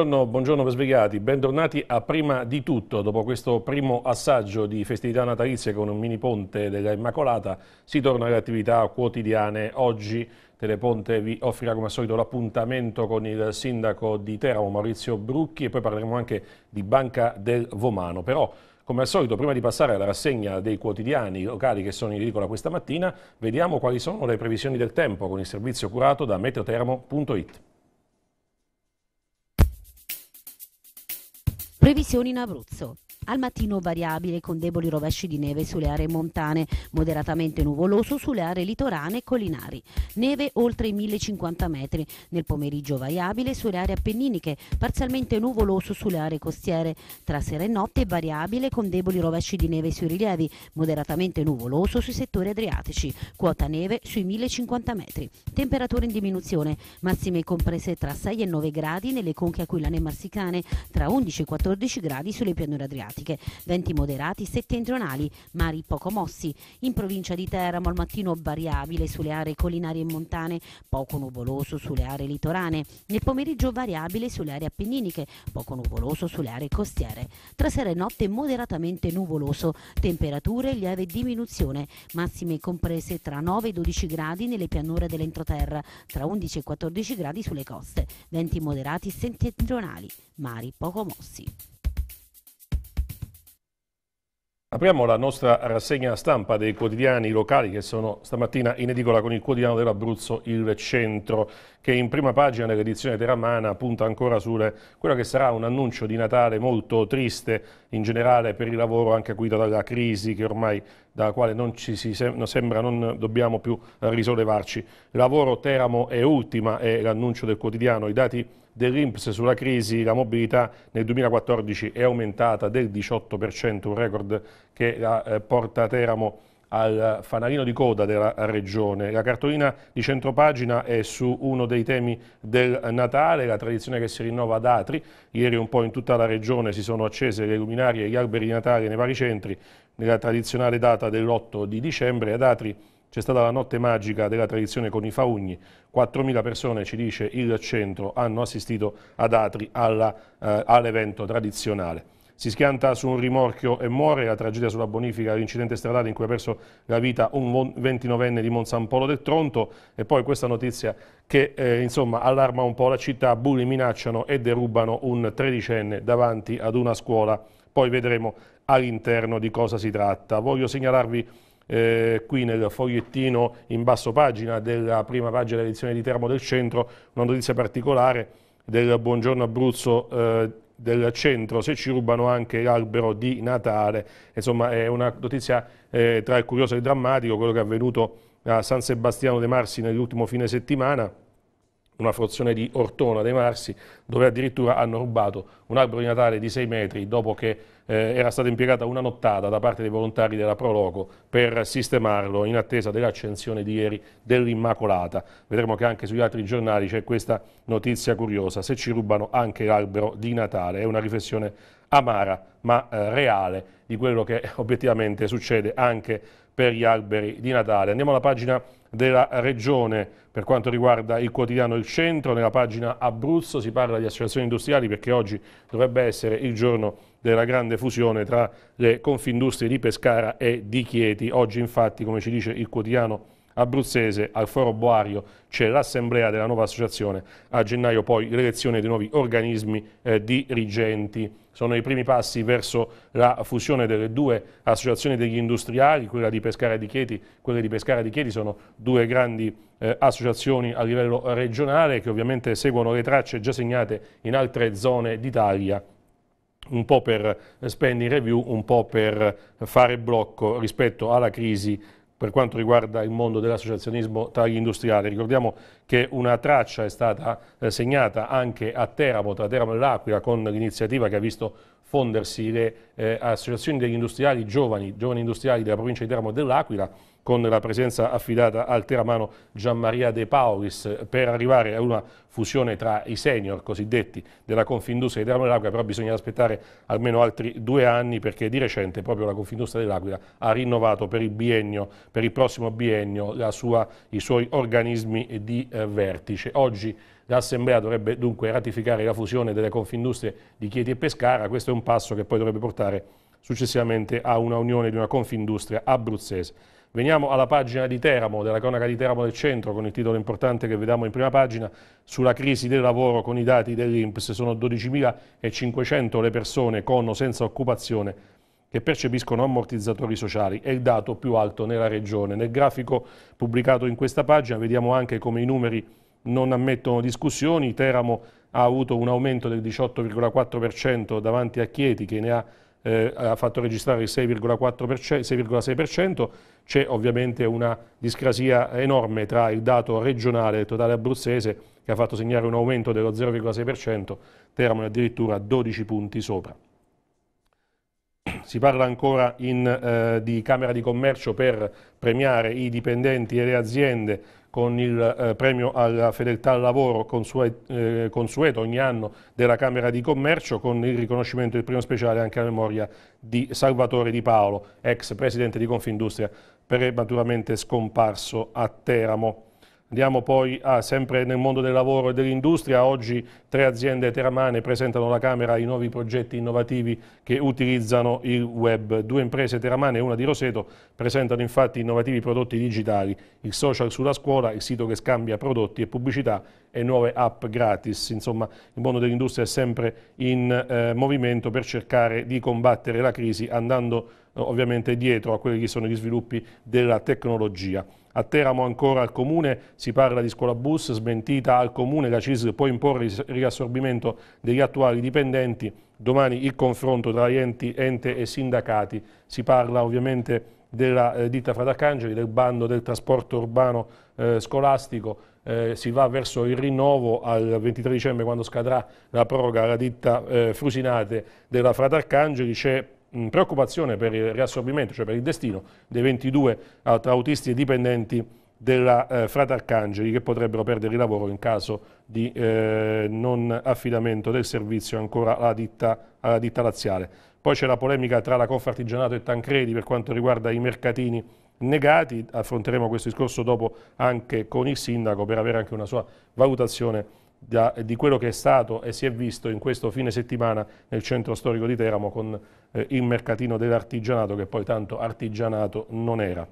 Buongiorno, buongiorno per svegliati, bentornati a Prima di Tutto. Dopo questo primo assaggio di festività natalizie con un mini ponte della Immacolata, si torna alle attività quotidiane. Oggi Teleponte vi offrirà come al solito l'appuntamento con il sindaco di Teramo, Maurizio Brucchi, e poi parleremo anche di Banca del Vomano. Però, come al solito, prima di passare alla rassegna dei quotidiani locali che sono in edicola questa mattina, vediamo quali sono le previsioni del tempo con il servizio curato da meteoteramo.it. Previsioni in Abruzzo. Al mattino variabile con deboli rovesci di neve sulle aree montane, moderatamente nuvoloso sulle aree litorane e collinari. Neve oltre i 1050 metri. Nel pomeriggio variabile sulle aree appenniniche, parzialmente nuvoloso sulle aree costiere. Tra sera e notte variabile con deboli rovesci di neve sui rilievi, moderatamente nuvoloso sui settori adriatici. Quota neve sui 1050 metri. Temperature in diminuzione, massime comprese tra 6 e 9 gradi nelle conche aquilane e marsicane, tra 11 e 14 gradi sulle pianure adriatiche pratiche. Venti moderati settentrionali, mari poco mossi. In provincia di Teramo al mattino variabile sulle aree collinari e montane, poco nuvoloso sulle aree litorane. Nel pomeriggio variabile sulle aree appenniniche, poco nuvoloso sulle aree costiere. Tra sera e notte moderatamente nuvoloso, temperature lieve diminuzione, massime comprese tra 9 e 12 gradi nelle pianure dell'entroterra, tra 11 e 14 gradi sulle coste, venti moderati settentrionali, mari poco mossi. Apriamo la nostra rassegna stampa dei quotidiani locali che sono stamattina in edicola con il quotidiano dell'Abruzzo Il Centro che in prima pagina dell'edizione teramana punta ancora su quello che sarà un annuncio di Natale molto triste in generale per il lavoro anche guida dalla crisi che ormai dalla quale non ci si sembra non dobbiamo più risollevarci. Lavoro Teramo è ultima è l'annuncio del quotidiano, i dati dell'Inps sulla crisi, la mobilità nel 2014 è aumentata del 18%, un record che la, eh, porta Teramo al fanalino di coda della regione. La cartolina di centropagina è su uno dei temi del Natale, la tradizione che si rinnova ad Atri. Ieri un po' in tutta la regione si sono accese le luminarie e gli alberi di Natale nei vari centri, nella tradizionale data dell'8 di dicembre ad Atri c'è stata la notte magica della tradizione con i faugni, 4.000 persone, ci dice il centro, hanno assistito ad Atri eh, all'evento tradizionale. Si schianta su un rimorchio e muore, la tragedia sulla bonifica, l'incidente stradale in cui ha perso la vita un 29enne di Monsampolo del Tronto e poi questa notizia che eh, insomma, allarma un po' la città, bulli minacciano e derubano un tredicenne davanti ad una scuola, poi vedremo all'interno di cosa si tratta. Voglio segnalarvi eh, qui nel fogliettino in basso pagina della prima pagina dell'edizione di Termo del Centro, una notizia particolare del Buongiorno Abruzzo eh, del centro, se ci rubano anche l'albero di Natale. Insomma è una notizia eh, tra il curioso e il drammatico, quello che è avvenuto a San Sebastiano de Marsi nell'ultimo fine settimana, una frazione di Ortona dei Marsi, dove addirittura hanno rubato un albero di Natale di 6 metri dopo che eh, era stata impiegata una nottata da parte dei volontari della Proloco per sistemarlo in attesa dell'accensione di ieri dell'Immacolata. Vedremo che anche sugli altri giornali c'è questa notizia curiosa, se ci rubano anche l'albero di Natale. È una riflessione amara ma eh, reale di quello che obiettivamente succede anche per gli alberi di Natale. Andiamo alla pagina della regione per quanto riguarda il quotidiano Il Centro, nella pagina Abruzzo si parla di associazioni industriali perché oggi dovrebbe essere il giorno della grande fusione tra le confindustrie di Pescara e di Chieti. Oggi infatti, come ci dice il quotidiano abruzzese al Foro Boario c'è l'assemblea della nuova associazione, a gennaio poi l'elezione dei nuovi organismi eh, dirigenti sono i primi passi verso la fusione delle due associazioni degli industriali, quella di Pescara e di Chieti, quelle di Pescara e di Chieti sono due grandi eh, associazioni a livello regionale che ovviamente seguono le tracce già segnate in altre zone d'Italia un po' per spending review, un po' per fare blocco rispetto alla crisi per quanto riguarda il mondo dell'associazionismo tra gli industriali. Ricordiamo che una traccia è stata eh, segnata anche a Teramo, tra Teramo e L'Aquila, con l'iniziativa che ha visto fondersi le eh, associazioni degli industriali giovani, giovani industriali della provincia di Teramo e dell'Aquila, con la presenza affidata al teramano Gianmaria De Paulis per arrivare a una fusione tra i senior cosiddetti della Confindustria e di dell'Aquila, però bisogna aspettare almeno altri due anni perché di recente proprio la Confindustria dell'Aquila ha rinnovato per il, biennio, per il prossimo biennio sua, i suoi organismi di eh, vertice. Oggi L'Assemblea dovrebbe dunque ratificare la fusione delle confindustrie di Chieti e Pescara, questo è un passo che poi dovrebbe portare successivamente a una unione di una confindustria abruzzese. Veniamo alla pagina di Teramo, della cronaca di Teramo del centro, con il titolo importante che vediamo in prima pagina, sulla crisi del lavoro con i dati dell'Inps. Sono 12.500 le persone con o senza occupazione che percepiscono ammortizzatori sociali, è il dato più alto nella regione. Nel grafico pubblicato in questa pagina vediamo anche come i numeri non ammettono discussioni, Teramo ha avuto un aumento del 18,4% davanti a Chieti che ne ha eh, ha fatto registrare il 6,6%, c'è ovviamente una discrasia enorme tra il dato regionale totale abruzzese che ha fatto segnare un aumento dello 0,6%, Teramo addirittura 12 punti sopra. Si parla ancora in, eh, di Camera di Commercio per premiare i dipendenti e le aziende con il eh, premio alla fedeltà al lavoro consue, eh, consueto ogni anno della Camera di Commercio con il riconoscimento del primo speciale anche alla memoria di Salvatore Di Paolo, ex presidente di Confindustria, prematuramente scomparso a Teramo. Andiamo poi a, ah, sempre nel mondo del lavoro e dell'industria, oggi tre aziende teramane presentano alla Camera i nuovi progetti innovativi che utilizzano il web. Due imprese teramane e una di Roseto presentano infatti innovativi prodotti digitali, il social sulla scuola, il sito che scambia prodotti e pubblicità e nuove app gratis. Insomma, il mondo dell'industria è sempre in eh, movimento per cercare di combattere la crisi andando ovviamente dietro a quelli che sono gli sviluppi della tecnologia. A Teramo ancora al Comune si parla di scuola bus, smentita al Comune, la CIS può imporre il riassorbimento degli attuali dipendenti, domani il confronto tra enti, ente e sindacati, si parla ovviamente della eh, ditta Fratacangeli, del bando del trasporto urbano eh, scolastico, eh, si va verso il rinnovo al 23 dicembre quando scadrà la proroga alla ditta eh, Frusinate della Fratarcangeli, c'è Mm, preoccupazione per il riassorbimento, cioè per il destino dei 22 eh, autisti e dipendenti della eh, Frata Arcangeli che potrebbero perdere il lavoro in caso di eh, non affidamento del servizio ancora alla ditta, alla ditta laziale. Poi c'è la polemica tra la Confartigianato e Tancredi per quanto riguarda i mercatini negati, affronteremo questo discorso dopo anche con il sindaco per avere anche una sua valutazione da, di quello che è stato e si è visto in questo fine settimana nel centro storico di Teramo con eh, il mercatino dell'artigianato che poi tanto artigianato non era.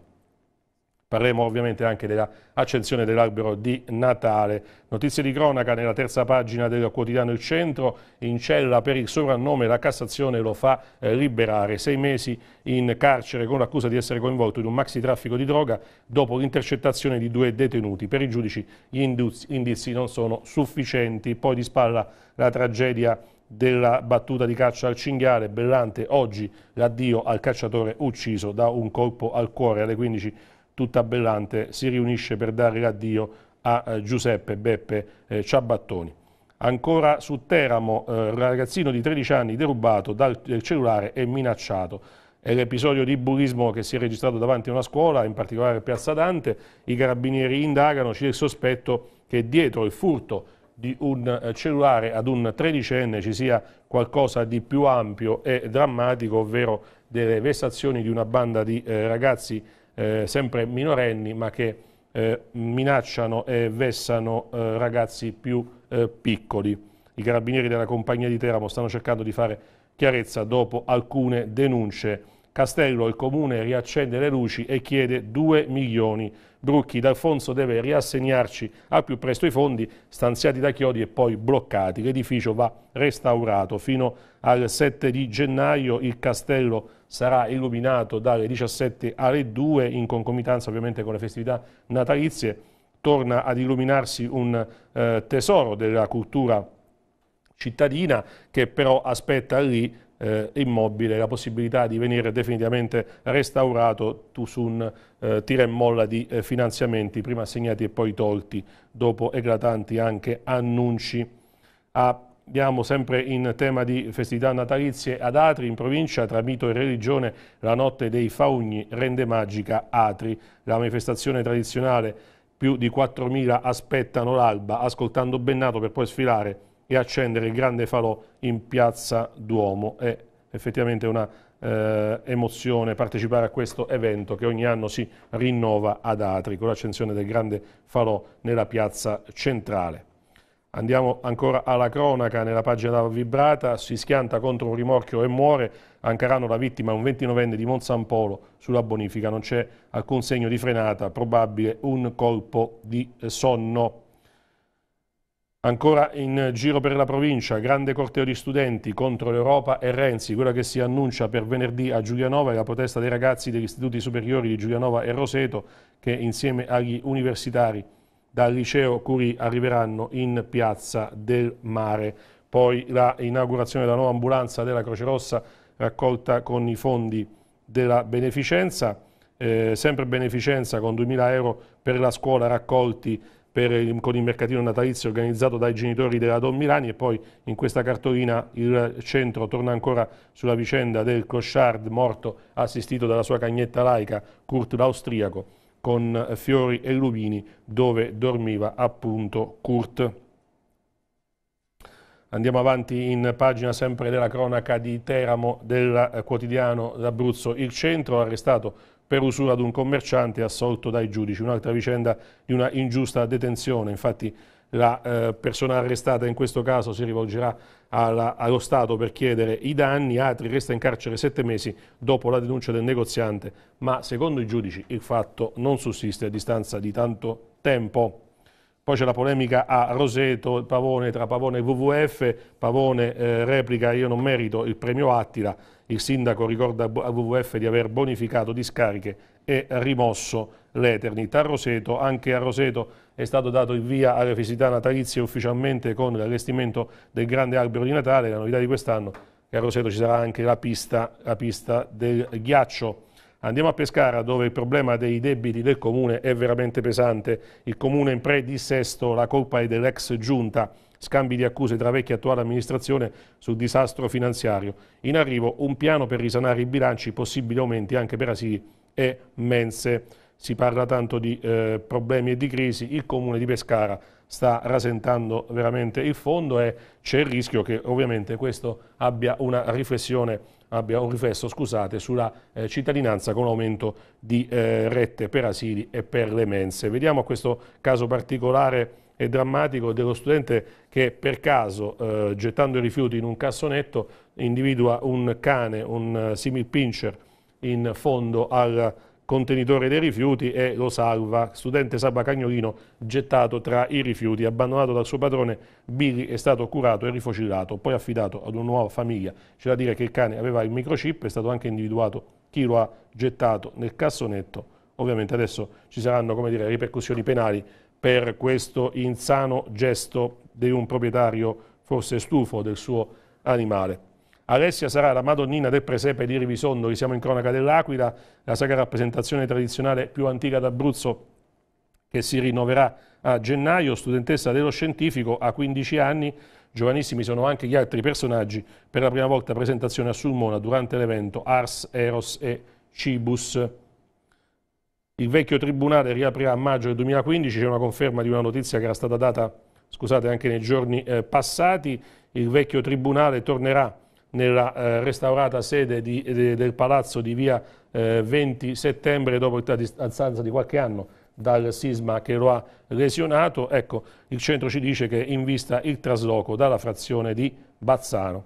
Parleremo ovviamente anche dell'accensione dell'albero di Natale. Notizie di cronaca nella terza pagina del quotidiano Il Centro, in cella per il soprannome la Cassazione lo fa eh, liberare. Sei mesi in carcere con l'accusa di essere coinvolto in un maxi traffico di droga dopo l'intercettazione di due detenuti. Per i giudici gli indizi non sono sufficienti. Poi di spalla la tragedia della battuta di caccia al cinghiale, Bellante oggi l'addio al cacciatore ucciso da un colpo al cuore alle 15 tutta Bellante si riunisce per dare l'addio a eh, Giuseppe Beppe eh, Ciabattoni. Ancora su Teramo, eh, ragazzino di 13 anni derubato dal cellulare e minacciato. È l'episodio di bullismo che si è registrato davanti a una scuola, in particolare a Piazza Dante. I carabinieri indagano, c'è il sospetto che dietro il furto di un eh, cellulare ad un tredicenne ci sia qualcosa di più ampio e drammatico, ovvero delle vessazioni di una banda di eh, ragazzi eh, sempre minorenni ma che eh, minacciano e vessano eh, ragazzi più eh, piccoli. I carabinieri della compagnia di Teramo stanno cercando di fare chiarezza dopo alcune denunce. Castello, il comune, riaccende le luci e chiede 2 milioni di Brucchi d'Alfonso deve riassegnarci al più presto i fondi stanziati da Chiodi e poi bloccati. L'edificio va restaurato. Fino al 7 di gennaio il castello sarà illuminato dalle 17 alle 2 in concomitanza ovviamente con le festività natalizie. Torna ad illuminarsi un eh, tesoro della cultura cittadina che però aspetta lì eh, immobile la possibilità di venire definitivamente restaurato tu su un eh, tira e molla di eh, finanziamenti prima assegnati e poi tolti dopo eclatanti anche annunci. Abbiamo sempre in tema di festività natalizie ad Atri in provincia tra mito e religione la notte dei faugni rende magica Atri, la manifestazione tradizionale più di 4.000 aspettano l'alba ascoltando Bennato per poi sfilare e accendere il grande falò in piazza Duomo. È effettivamente una eh, emozione partecipare a questo evento che ogni anno si rinnova ad Atri con l'accensione del grande falò nella piazza centrale. Andiamo ancora alla cronaca, nella pagina vibrata si schianta contro un rimorchio e muore Ancarano la vittima, un 29enne di Monsampolo sulla bonifica, non c'è alcun segno di frenata, probabile un colpo di sonno. Ancora in giro per la provincia, grande corteo di studenti contro l'Europa e Renzi, quella che si annuncia per venerdì a Giulianova è la protesta dei ragazzi degli istituti superiori di Giulianova e Roseto che insieme agli universitari dal liceo Curi arriveranno in Piazza del Mare. Poi l'inaugurazione della nuova ambulanza della Croce Rossa raccolta con i fondi della beneficenza, eh, sempre beneficenza con 2.000 euro per la scuola raccolti per, con il mercatino natalizio organizzato dai genitori della Don Milani e poi in questa cartolina il centro torna ancora sulla vicenda del crochard morto assistito dalla sua cagnetta laica Kurt l'austriaco con fiori e lubini dove dormiva appunto Kurt. Andiamo avanti in pagina sempre della cronaca di Teramo del quotidiano d'Abruzzo Il Centro, ha arrestato per usura ad un commerciante assolto dai giudici. Un'altra vicenda di una ingiusta detenzione, infatti la eh, persona arrestata in questo caso si rivolgerà alla, allo Stato per chiedere i danni, Atri resta in carcere sette mesi dopo la denuncia del negoziante, ma secondo i giudici il fatto non sussiste a distanza di tanto tempo. Poi c'è la polemica a Roseto, Pavone tra Pavone e WWF, Pavone eh, replica io non merito il premio Attila, il sindaco ricorda a WWF di aver bonificato discariche e rimosso l'Eternit. A Roseto, anche a Roseto è stato dato il via alle festività natalizie ufficialmente con l'allestimento del grande albero di Natale. La novità di quest'anno è che a Roseto ci sarà anche la pista, la pista del ghiaccio. Andiamo a Pescara dove il problema dei debiti del comune è veramente pesante. Il comune in pre la colpa è dell'ex giunta scambi di accuse tra vecchia e attuale amministrazione sul disastro finanziario. In arrivo un piano per risanare i bilanci, possibili aumenti anche per asili e mense. Si parla tanto di eh, problemi e di crisi, il comune di Pescara sta rasentando veramente il fondo e c'è il rischio che ovviamente questo abbia una riflessione abbia un riflesso scusate, sulla eh, cittadinanza con l'aumento di eh, rette per asili e per le mense. Vediamo questo caso particolare e drammatico dello studente che per caso, eh, gettando i rifiuti in un cassonetto, individua un cane, un eh, simil pincher in fondo al contenitore dei rifiuti e lo salva. Studente Saba Cagnolino gettato tra i rifiuti, abbandonato dal suo padrone, Billy è stato curato e rifocillato, poi affidato ad una nuova famiglia. C'è da dire che il cane aveva il microchip, è stato anche individuato chi lo ha gettato nel cassonetto. Ovviamente adesso ci saranno come dire, ripercussioni penali per questo insano gesto di un proprietario forse stufo del suo animale. Alessia sarà la Madonnina del presepe di Rivisondo, Rivisonno, siamo in cronaca dell'Aquila, la sacra rappresentazione tradizionale più antica d'Abruzzo che si rinnoverà a gennaio, studentessa dello scientifico a 15 anni, giovanissimi sono anche gli altri personaggi, per la prima volta presentazione a Sulmona durante l'evento Ars, Eros e Cibus. Il vecchio tribunale riaprirà a maggio del 2015, c'è una conferma di una notizia che era stata data scusate, anche nei giorni eh, passati. Il vecchio tribunale tornerà nella eh, restaurata sede di, de, del palazzo di via eh, 20 settembre dopo la distanza di qualche anno dal sisma che lo ha lesionato. Ecco, il centro ci dice che in vista il trasloco dalla frazione di Bazzano.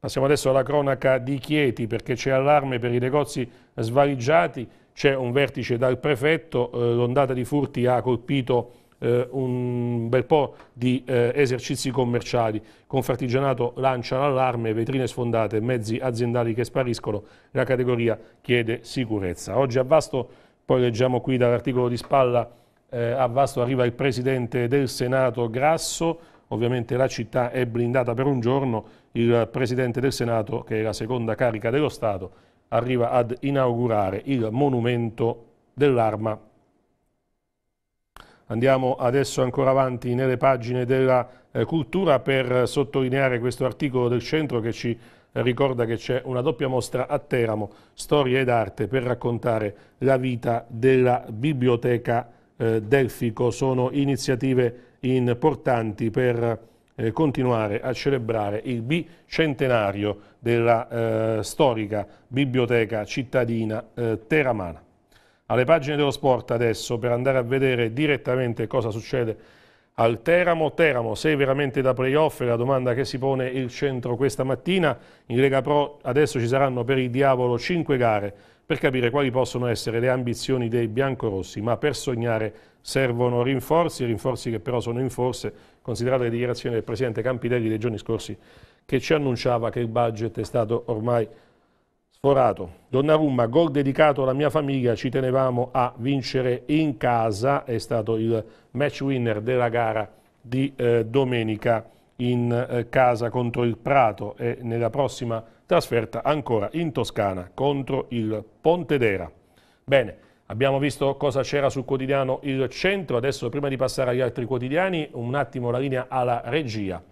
Passiamo adesso alla cronaca di Chieti perché c'è allarme per i negozi svaligiati c'è un vertice dal prefetto, eh, l'ondata di furti ha colpito eh, un bel po' di eh, esercizi commerciali. Confartigianato lancia l'allarme, vetrine sfondate, mezzi aziendali che spariscono, la categoria chiede sicurezza. Oggi a Vasto, poi leggiamo qui dall'articolo di spalla, eh, a Vasto arriva il presidente del Senato Grasso, ovviamente la città è blindata per un giorno, il presidente del Senato, che è la seconda carica dello Stato, arriva ad inaugurare il monumento dell'arma. Andiamo adesso ancora avanti nelle pagine della eh, cultura per sottolineare questo articolo del centro che ci ricorda che c'è una doppia mostra a Teramo, Storia ed Arte, per raccontare la vita della biblioteca eh, Delfico. Sono iniziative importanti per eh, continuare a celebrare il bicentenario della eh, storica biblioteca cittadina eh, teramana. Alle pagine dello sport adesso per andare a vedere direttamente cosa succede al Teramo. Teramo, sei veramente da playoff? È la domanda che si pone il centro questa mattina. In Lega Pro adesso ci saranno per il diavolo 5 gare per capire quali possono essere le ambizioni dei biancorossi, ma per sognare servono rinforzi, rinforzi che però sono in forse, considerate le dichiarazioni del Presidente Campidelli dei giorni scorsi, che ci annunciava che il budget è stato ormai sforato. Donnarumma, gol dedicato alla mia famiglia, ci tenevamo a vincere in casa, è stato il match winner della gara di eh, domenica in eh, casa contro il Prato e nella prossima trasferta ancora in Toscana contro il Pontedera. Bene, abbiamo visto cosa c'era sul quotidiano Il Centro, adesso prima di passare agli altri quotidiani un attimo la linea alla regia.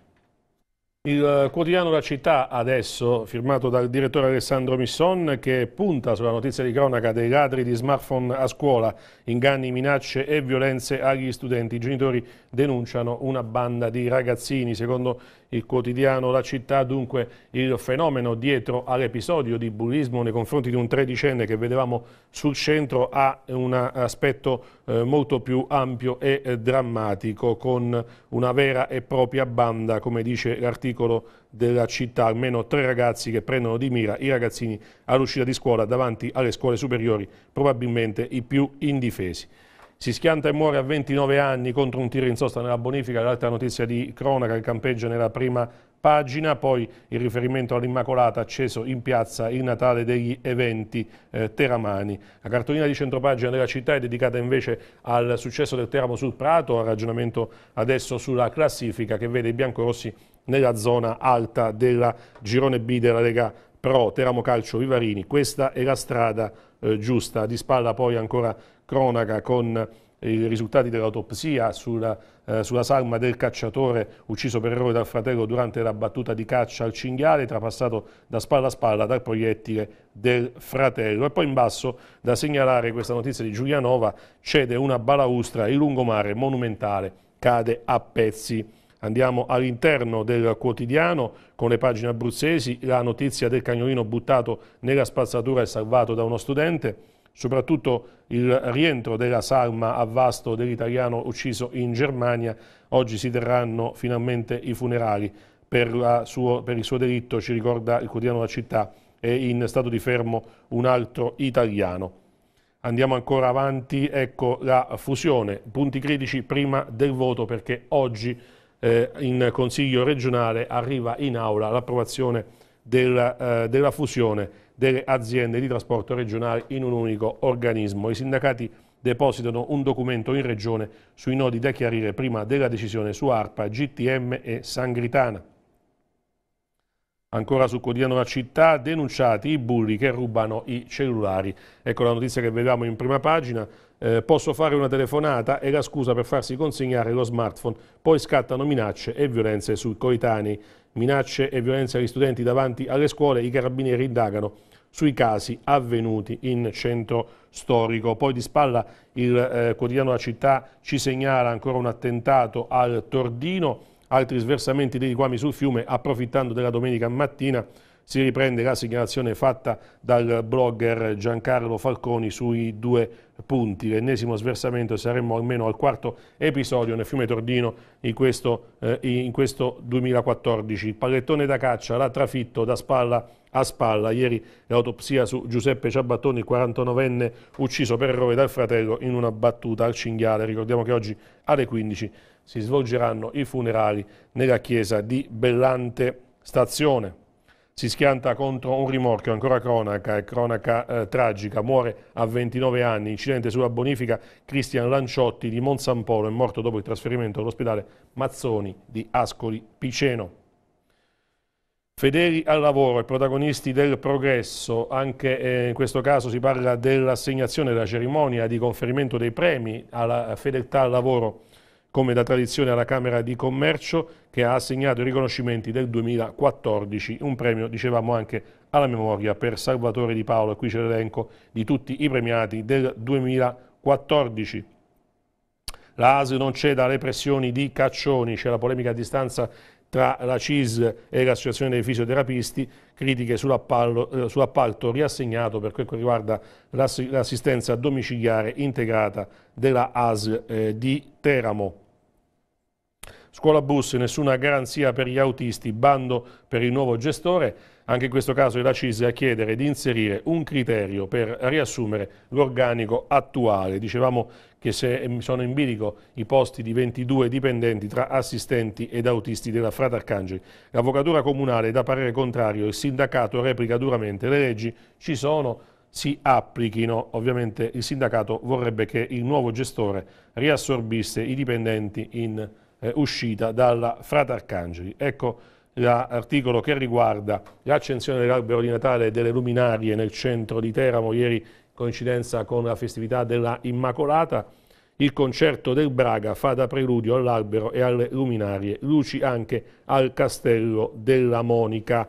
Il eh, quotidiano La Città adesso, firmato dal direttore Alessandro Misson, che punta sulla notizia di cronaca dei ladri di smartphone a scuola, inganni, minacce e violenze agli studenti. I genitori denunciano una banda di ragazzini. Secondo il quotidiano La Città, dunque, il fenomeno dietro all'episodio di bullismo nei confronti di un tredicenne che vedevamo sul centro ha un aspetto eh, molto più ampio e eh, drammatico con una vera e propria banda, come dice l'articolo della città, almeno tre ragazzi che prendono di mira i ragazzini all'uscita di scuola davanti alle scuole superiori, probabilmente i più indifesi. Si schianta e muore a 29 anni contro un tiro in sosta nella bonifica, l'altra notizia di cronaca il campeggio nella prima pagina, poi il riferimento all'Immacolata acceso in piazza il Natale degli eventi eh, teramani. La cartolina di centropagina della città è dedicata invece al successo del Teramo sul Prato, al ragionamento adesso sulla classifica che vede i biancorossi nella zona alta della girone B della Lega Pro, Teramo Calcio Vivarini. Questa è la strada eh, giusta, di spalla poi ancora cronaca con i risultati dell'autopsia sulla, eh, sulla, salma del cacciatore ucciso per errore dal fratello durante la battuta di caccia al cinghiale, trapassato da spalla a spalla dal proiettile del fratello. E poi in basso da segnalare questa notizia di Giulianova, cede una balaustra, il lungomare monumentale cade a pezzi. Andiamo all'interno del quotidiano con le pagine abruzzesi, la notizia del cagnolino buttato nella spazzatura e salvato da uno studente soprattutto il rientro della salma a vasto dell'italiano ucciso in Germania. Oggi si terranno finalmente i funerali per, suo, per il suo delitto, ci ricorda il quotidiano La Città, è in stato di fermo un altro italiano. Andiamo ancora avanti, ecco la fusione, punti critici prima del voto perché oggi eh, in Consiglio regionale arriva in aula l'approvazione del, eh, della fusione delle aziende di trasporto regionale in un unico organismo. I sindacati depositano un documento in regione sui nodi da chiarire prima della decisione su ARPA, GTM e Sangritana. Ancora su Quotidiano La Città, denunciati i bulli che rubano i cellulari. Ecco la notizia che vediamo in prima pagina. Eh, posso fare una telefonata e la scusa per farsi consegnare lo smartphone. Poi scattano minacce e violenze sui coetanei. Minacce e violenze agli studenti davanti alle scuole, i carabinieri indagano sui casi avvenuti in centro storico. Poi di spalla il eh, quotidiano La Città ci segnala ancora un attentato al Tordino, altri sversamenti dei liquami sul fiume approfittando della domenica mattina si riprende la segnalazione fatta dal blogger Giancarlo Falconi sui due punti. L'ennesimo sversamento saremmo almeno al quarto episodio nel fiume Tordino in questo, eh, in questo 2014. pallettone da caccia, la trafitto da spalla a spalla. Ieri l'autopsia su Giuseppe Ciabattoni, 49enne, ucciso per errore dal fratello in una battuta al cinghiale. Ricordiamo che oggi alle 15 si svolgeranno i funerali nella chiesa di Bellante Stazione. Si schianta contro un rimorchio, ancora cronaca, e eh, cronaca eh, tragica, muore a 29 anni, incidente sulla bonifica, Cristian Lanciotti di Monsampolo è morto dopo il trasferimento all'ospedale Mazzoni di Ascoli Piceno. Fedeli al lavoro e protagonisti del progresso, anche eh, in questo caso si parla dell'assegnazione della cerimonia di conferimento dei premi alla fedeltà al lavoro come da tradizione alla Camera di Commercio che ha assegnato i riconoscimenti del 2014, un premio dicevamo anche alla memoria per Salvatore Di Paolo, e qui c'è l'elenco di tutti i premiati del 2014. La ASL non cede alle pressioni di Caccioni, c'è la polemica a distanza tra la CIS e l'Associazione dei fisioterapisti, critiche eh, sull'appalto sull riassegnato per quel che riguarda l'assistenza domiciliare integrata della AS eh, di Teramo. Scuola bus, nessuna garanzia per gli autisti, bando per il nuovo gestore. Anche in questo caso è la CISE a chiedere di inserire un criterio per riassumere l'organico attuale. Dicevamo che se sono in bilico i posti di 22 dipendenti tra assistenti ed autisti della Frata Arcangeli. L'avvocatura comunale da parere contrario, il sindacato replica duramente le leggi, ci sono si applichino. Ovviamente il sindacato vorrebbe che il nuovo gestore riassorbisse i dipendenti in eh, uscita dalla Frata Arcangeli. Ecco l'articolo che riguarda l'accensione dell'albero di Natale e delle luminarie nel centro di Teramo, ieri coincidenza con la festività della Immacolata, il concerto del Braga fa da preludio all'albero e alle luminarie, luci anche al castello della Monica.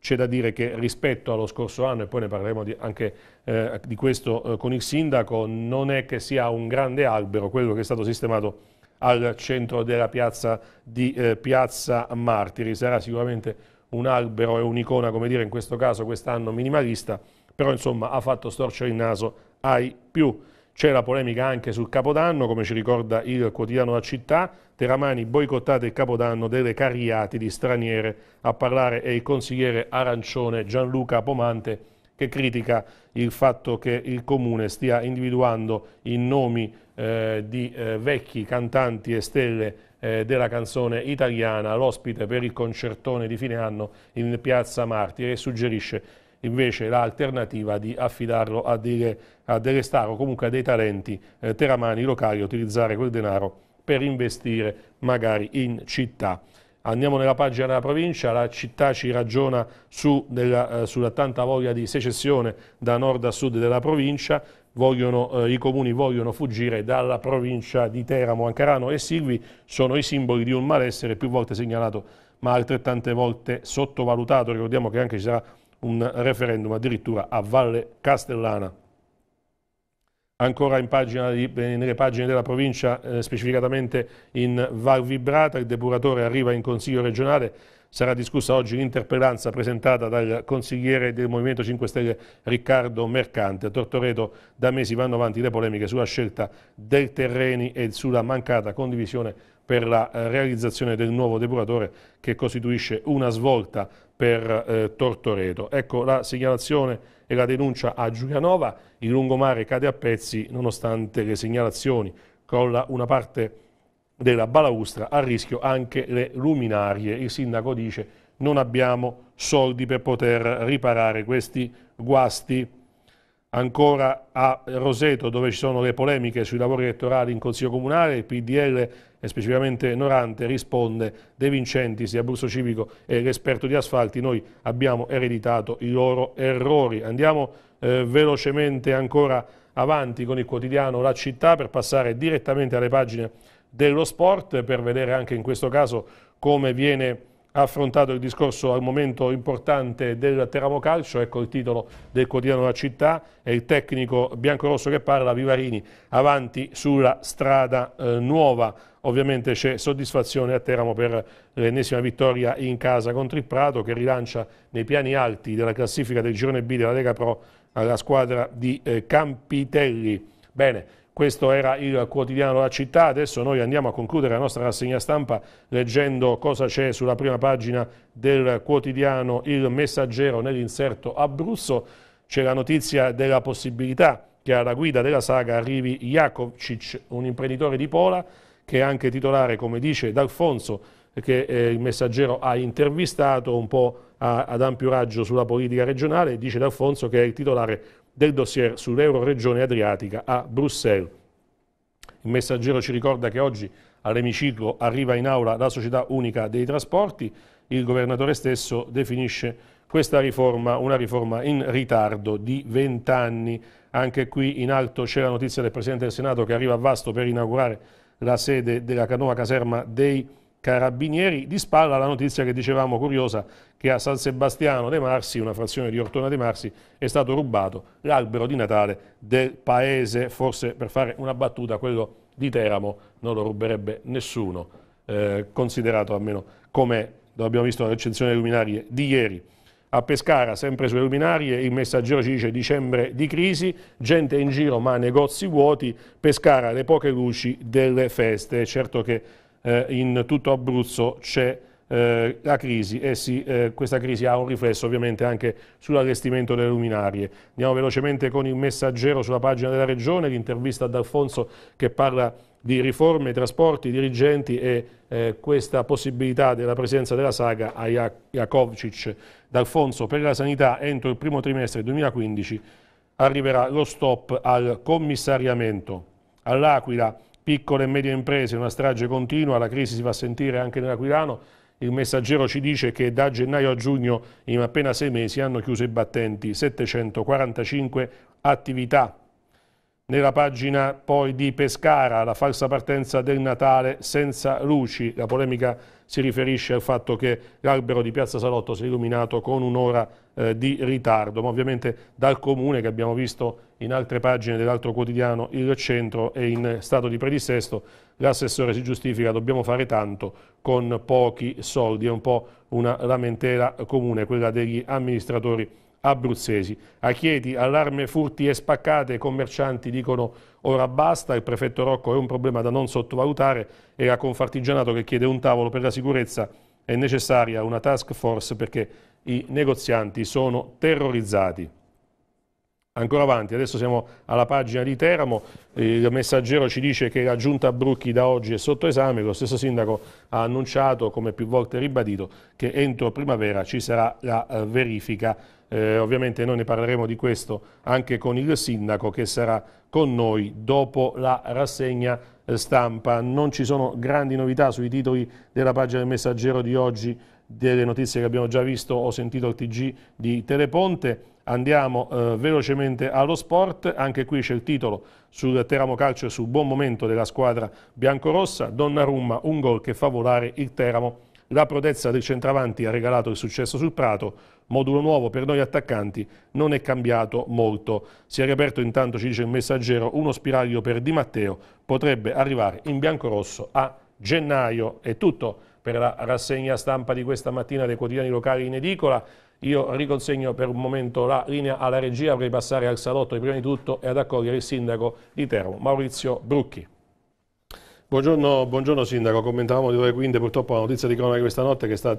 C'è da dire che rispetto allo scorso anno, e poi ne parleremo di, anche eh, di questo eh, con il sindaco, non è che sia un grande albero quello che è stato sistemato al centro della piazza di eh, Piazza Martiri. Sarà sicuramente un albero e un'icona, come dire, in questo caso quest'anno minimalista, però insomma ha fatto storcere il naso ai più. C'è la polemica anche sul Capodanno, come ci ricorda il quotidiano La Città. Teramani boicottate il Capodanno delle cariati di straniere. A parlare è il consigliere arancione Gianluca Pomante che critica il fatto che il Comune stia individuando in nomi eh, di eh, vecchi cantanti e stelle eh, della canzone italiana, l'ospite per il concertone di fine anno in Piazza Martire e suggerisce invece l'alternativa di affidarlo a, delle, a delle star o comunque a dei talenti eh, teramani locali utilizzare quel denaro per investire magari in città. Andiamo nella pagina della provincia, la città ci ragiona su della, eh, sulla tanta voglia di secessione da nord a sud della provincia, vogliono, eh, i comuni vogliono fuggire dalla provincia di Teramo, Ancarano e Silvi, sono i simboli di un malessere più volte segnalato ma altrettante volte sottovalutato. Ricordiamo che anche ci sarà un referendum addirittura a Valle Castellana. Ancora pagina, eh, nelle pagine della provincia, eh, specificatamente in Val Vibrata, il depuratore arriva in Consiglio regionale sarà discussa oggi l'interpellanza presentata dal consigliere del Movimento 5 Stelle Riccardo Mercante. A Tortoreto da mesi vanno avanti le polemiche sulla scelta del terreni e sulla mancata condivisione per la eh, realizzazione del nuovo depuratore che costituisce una svolta per eh, Tortoredo. Ecco la segnalazione e la denuncia a Giulianova, il lungomare cade a pezzi nonostante le segnalazioni, colla una parte della balaustra, a rischio anche le luminarie. Il sindaco dice non abbiamo soldi per poter riparare questi guasti. Ancora a Roseto dove ci sono le polemiche sui lavori elettorali in Consiglio Comunale, il PDL e specificamente Norante risponde De Vincenti, sia Abruzzo Civico e l'esperto di asfalti, noi abbiamo ereditato i loro errori. Andiamo eh, velocemente ancora avanti con il quotidiano La Città per passare direttamente alle pagine dello sport per vedere anche in questo caso come viene affrontato il discorso al momento importante del Teramo Calcio, ecco il titolo del quotidiano La città, è il tecnico biancorosso che parla, Vivarini, avanti sulla strada eh, nuova, ovviamente c'è soddisfazione a Teramo per l'ennesima vittoria in casa contro il Prato che rilancia nei piani alti della classifica del girone B della Lega Pro alla squadra di eh, Campitelli. Bene, questo era il quotidiano La Città, adesso noi andiamo a concludere la nostra rassegna stampa leggendo cosa c'è sulla prima pagina del quotidiano Il Messaggero nell'inserto Abruzzo. C'è la notizia della possibilità che alla guida della saga arrivi Jakovcic, un imprenditore di Pola che è anche titolare, come dice D'Alfonso, che eh, il messaggero ha intervistato un po' ad ampio raggio sulla politica regionale, dice D'Alfonso che è il titolare del dossier sull'Euroregione Adriatica a Bruxelles. Il messaggero ci ricorda che oggi all'emiciclo arriva in aula la società unica dei trasporti, il governatore stesso definisce questa riforma una riforma in ritardo di vent'anni. Anche qui in alto c'è la notizia del Presidente del Senato che arriva a Vasto per inaugurare la sede della nuova caserma dei trasporti Carabinieri di spalla la notizia che dicevamo curiosa che a San Sebastiano de Marsi, una frazione di Ortona de Marsi, è stato rubato l'albero di Natale del paese, forse per fare una battuta quello di Teramo non lo ruberebbe nessuno, eh, considerato almeno come lo abbiamo visto nella recensione delle luminarie di ieri. A Pescara, sempre sulle luminarie, il messaggero ci dice dicembre di crisi, gente in giro ma negozi vuoti, Pescara le poche luci delle feste, certo che eh, in tutto Abruzzo c'è eh, la crisi e eh sì, eh, questa crisi ha un riflesso ovviamente anche sull'allestimento delle luminarie. Andiamo velocemente con il messaggero sulla pagina della Regione, l'intervista ad Alfonso che parla di riforme, trasporti, dirigenti e eh, questa possibilità della presenza della saga a Jakovcic d'Alfonso per la sanità entro il primo trimestre 2015 arriverà lo stop al commissariamento. All'Aquila piccole e medie imprese, una strage continua, la crisi si fa sentire anche nell'Aquilano, il messaggero ci dice che da gennaio a giugno in appena sei mesi hanno chiuso i battenti 745 attività nella pagina poi di Pescara, la falsa partenza del Natale senza luci. La polemica si riferisce al fatto che l'albero di Piazza Salotto si è illuminato con un'ora eh, di ritardo, ma ovviamente dal comune che abbiamo visto in altre pagine dell'altro quotidiano il centro è in stato di predissesto, l'assessore si giustifica dobbiamo fare tanto con pochi soldi, è un po' una lamentela comune quella degli amministratori abruzzesi. A Chieti allarme furti e spaccate, i commercianti dicono ora basta, il prefetto Rocco è un problema da non sottovalutare e la Confartigianato che chiede un tavolo per la sicurezza è necessaria una task force perché i negozianti sono terrorizzati. Ancora avanti, adesso siamo alla pagina di Teramo, il messaggero ci dice che la giunta Brucchi da oggi è sotto esame, lo stesso sindaco ha annunciato, come più volte ribadito, che entro primavera ci sarà la eh, verifica, eh, ovviamente noi ne parleremo di questo anche con il sindaco che sarà con noi dopo la rassegna eh, stampa. Non ci sono grandi novità sui titoli della pagina del messaggero di oggi, delle notizie che abbiamo già visto o sentito al TG di Teleponte, Andiamo eh, velocemente allo sport, anche qui c'è il titolo sul Teramo Calcio e sul buon momento della squadra biancorossa, Donnarumma un gol che fa volare il Teramo, la prodezza del centravanti ha regalato il successo sul Prato, modulo nuovo per noi attaccanti, non è cambiato molto. Si è riaperto intanto, ci dice il messaggero, uno spiraglio per Di Matteo, potrebbe arrivare in biancorosso a gennaio. È tutto per la rassegna stampa di questa mattina dei quotidiani locali in edicola. Io riconsegno per un momento la linea alla regia, vorrei passare al salotto prima di tutto e ad accogliere il sindaco di Teramo, Maurizio Brucchi. Buongiorno, buongiorno Sindaco, commentavamo di ore quinte purtroppo la notizia di cronaca questa notte che sta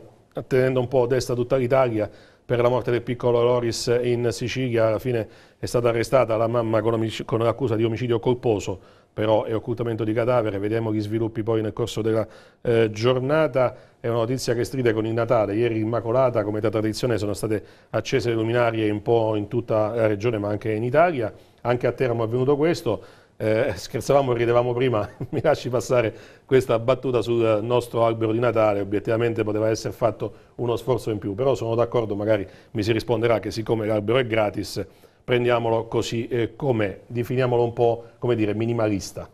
tenendo un po' a destra tutta l'Italia per la morte del piccolo Loris in Sicilia, alla fine è stata arrestata la mamma con l'accusa di omicidio colposo però è occultamento di cadavere, vediamo gli sviluppi poi nel corso della eh, giornata, è una notizia che stride con il Natale, ieri Immacolata come da tradizione sono state accese le luminarie un po' in tutta la regione ma anche in Italia, anche a Teramo è avvenuto questo, eh, scherzavamo e ridevamo prima, mi lasci passare questa battuta sul nostro albero di Natale, obiettivamente poteva essere fatto uno sforzo in più, però sono d'accordo, magari mi si risponderà che siccome l'albero è gratis prendiamolo così eh, come, definiamolo un po' come dire minimalista.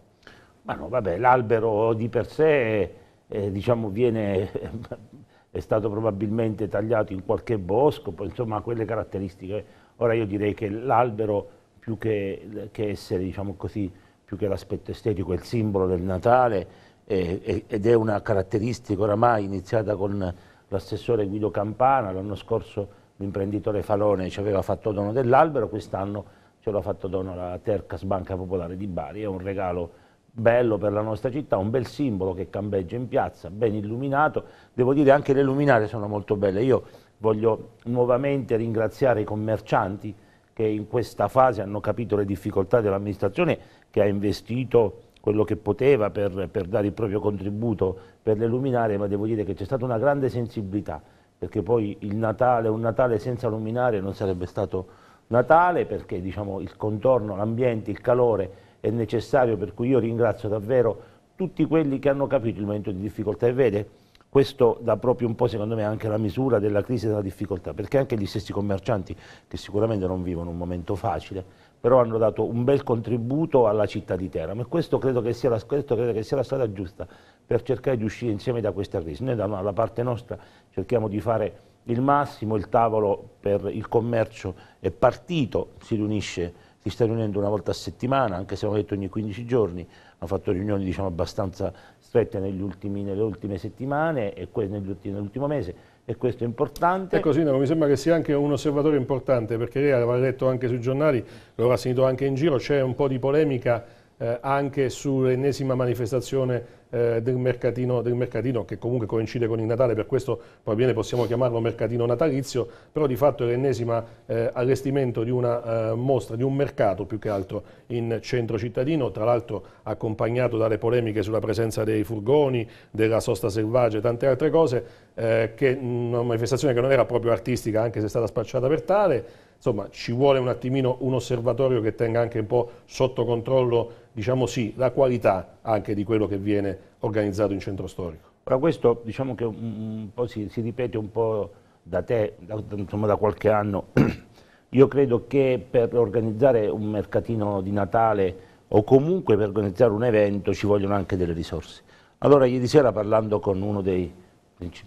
Ma no, vabbè, l'albero di per sé eh, eh diciamo viene, è stato probabilmente tagliato in qualche bosco, insomma ha quelle caratteristiche. Ora io direi che l'albero più che, che essere, diciamo così, più che l'aspetto estetico è il simbolo del Natale eh, eh ed è una caratteristica oramai iniziata con l'assessore Guido Campana l'anno scorso l'imprenditore Falone ci aveva fatto dono dell'albero, quest'anno ce l'ha fatto dono la Tercas Banca Popolare di Bari, è un regalo bello per la nostra città, un bel simbolo che campeggia in piazza, ben illuminato, devo dire anche le luminarie sono molto belle, io voglio nuovamente ringraziare i commercianti che in questa fase hanno capito le difficoltà dell'amministrazione che ha investito quello che poteva per, per dare il proprio contributo per le luminarie, ma devo dire che c'è stata una grande sensibilità perché poi il Natale, un Natale senza luminare non sarebbe stato Natale, perché diciamo, il contorno, l'ambiente, il calore è necessario, per cui io ringrazio davvero tutti quelli che hanno capito il momento di difficoltà e vede, questo dà proprio un po' secondo me anche la misura della crisi e della difficoltà, perché anche gli stessi commercianti che sicuramente non vivono un momento facile, però hanno dato un bel contributo alla città di Teramo e questo credo che sia la, che sia la strada giusta per cercare di uscire insieme da questa crisi. Noi dalla parte nostra cerchiamo di fare il massimo, il tavolo per il commercio è partito, si riunisce si sta riunendo una volta a settimana, anche se abbiamo detto ogni 15 giorni, hanno fatto riunioni diciamo, abbastanza strette ultimi, nelle ultime settimane e nell'ultimo mese e questo è importante. È così, mi sembra che sia anche un osservatore importante, perché lei aveva letto anche sui giornali, lo avrà sentito anche in giro, c'è un po' di polemica eh, anche sull'ennesima manifestazione eh, del, mercatino, del, mercatino, che comunque coincide con il Natale, per questo poi possiamo chiamarlo mercatino natalizio, però di fatto è l'ennesima eh, allestimento di una eh, mostra, di un mercato più che altro in centro cittadino, tra l'altro accompagnato dalle polemiche sulla presenza dei furgoni, della sosta selvaggia e tante altre cose, eh, che una manifestazione che non era proprio artistica, anche se è stata spacciata per tale, insomma ci vuole un attimino un osservatorio che tenga anche un po' sotto controllo diciamo sì, la qualità anche di quello che viene organizzato in centro storico. Ora questo diciamo che un po' si, si ripete un po' da te, da, insomma da qualche anno. Io credo che per organizzare un mercatino di Natale o comunque per organizzare un evento ci vogliono anche delle risorse. Allora ieri sera parlando con uno dei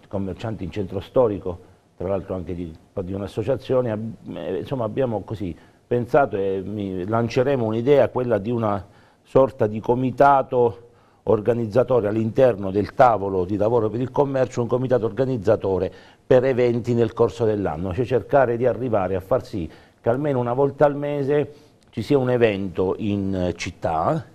commercianti in centro storico, tra l'altro anche di, di un'associazione, eh, insomma abbiamo così pensato e lanceremo un'idea, quella di una sorta di comitato organizzatore all'interno del tavolo di lavoro per il commercio, un comitato organizzatore per eventi nel corso dell'anno, cioè cercare di arrivare a far sì che almeno una volta al mese ci sia un evento in città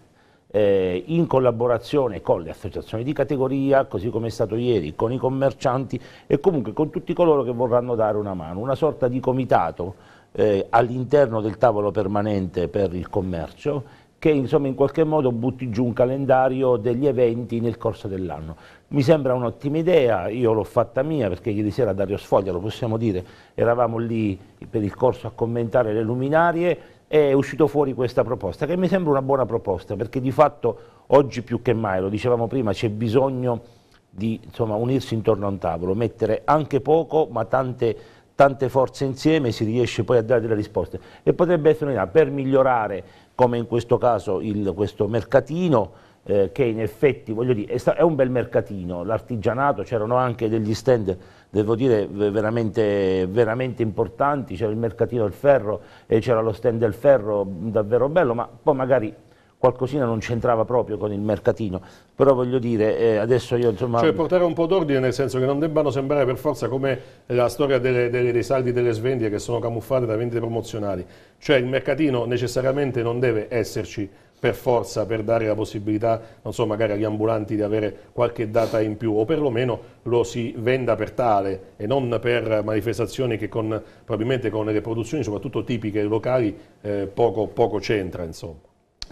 eh, in collaborazione con le associazioni di categoria, così come è stato ieri, con i commercianti e comunque con tutti coloro che vorranno dare una mano, una sorta di comitato eh, all'interno del tavolo permanente per il commercio che insomma, in qualche modo butti giù un calendario degli eventi nel corso dell'anno. Mi sembra un'ottima idea, io l'ho fatta mia perché ieri sera Dario Sfoglia, lo possiamo dire, eravamo lì per il corso a commentare le luminarie e è uscito fuori questa proposta che mi sembra una buona proposta perché di fatto oggi più che mai, lo dicevamo prima, c'è bisogno di insomma, unirsi intorno a un tavolo, mettere anche poco ma tante tante forze insieme si riesce poi a dare delle risposte e potrebbe essere un'idea per migliorare come in questo caso il, questo mercatino eh, che in effetti dire, è, è, un bel mercatino, l'artigianato, c'erano anche degli stand devo dire veramente, veramente importanti, c'era il mercatino del ferro e c'era lo stand del ferro davvero bello ma poi magari qualcosina non c'entrava proprio con il mercatino, però voglio dire, eh, adesso io insomma... Cioè portare un po' d'ordine nel senso che non debbano sembrare per forza come la storia delle, delle, dei saldi delle svendite che sono camuffate da vendite promozionali, cioè il mercatino necessariamente non deve esserci per forza per dare la possibilità, non so, magari agli ambulanti di avere qualche data in più o perlomeno lo si venda per tale e non per manifestazioni che con, probabilmente con le produzioni, soprattutto tipiche locali, eh, poco, poco c'entra. Insomma.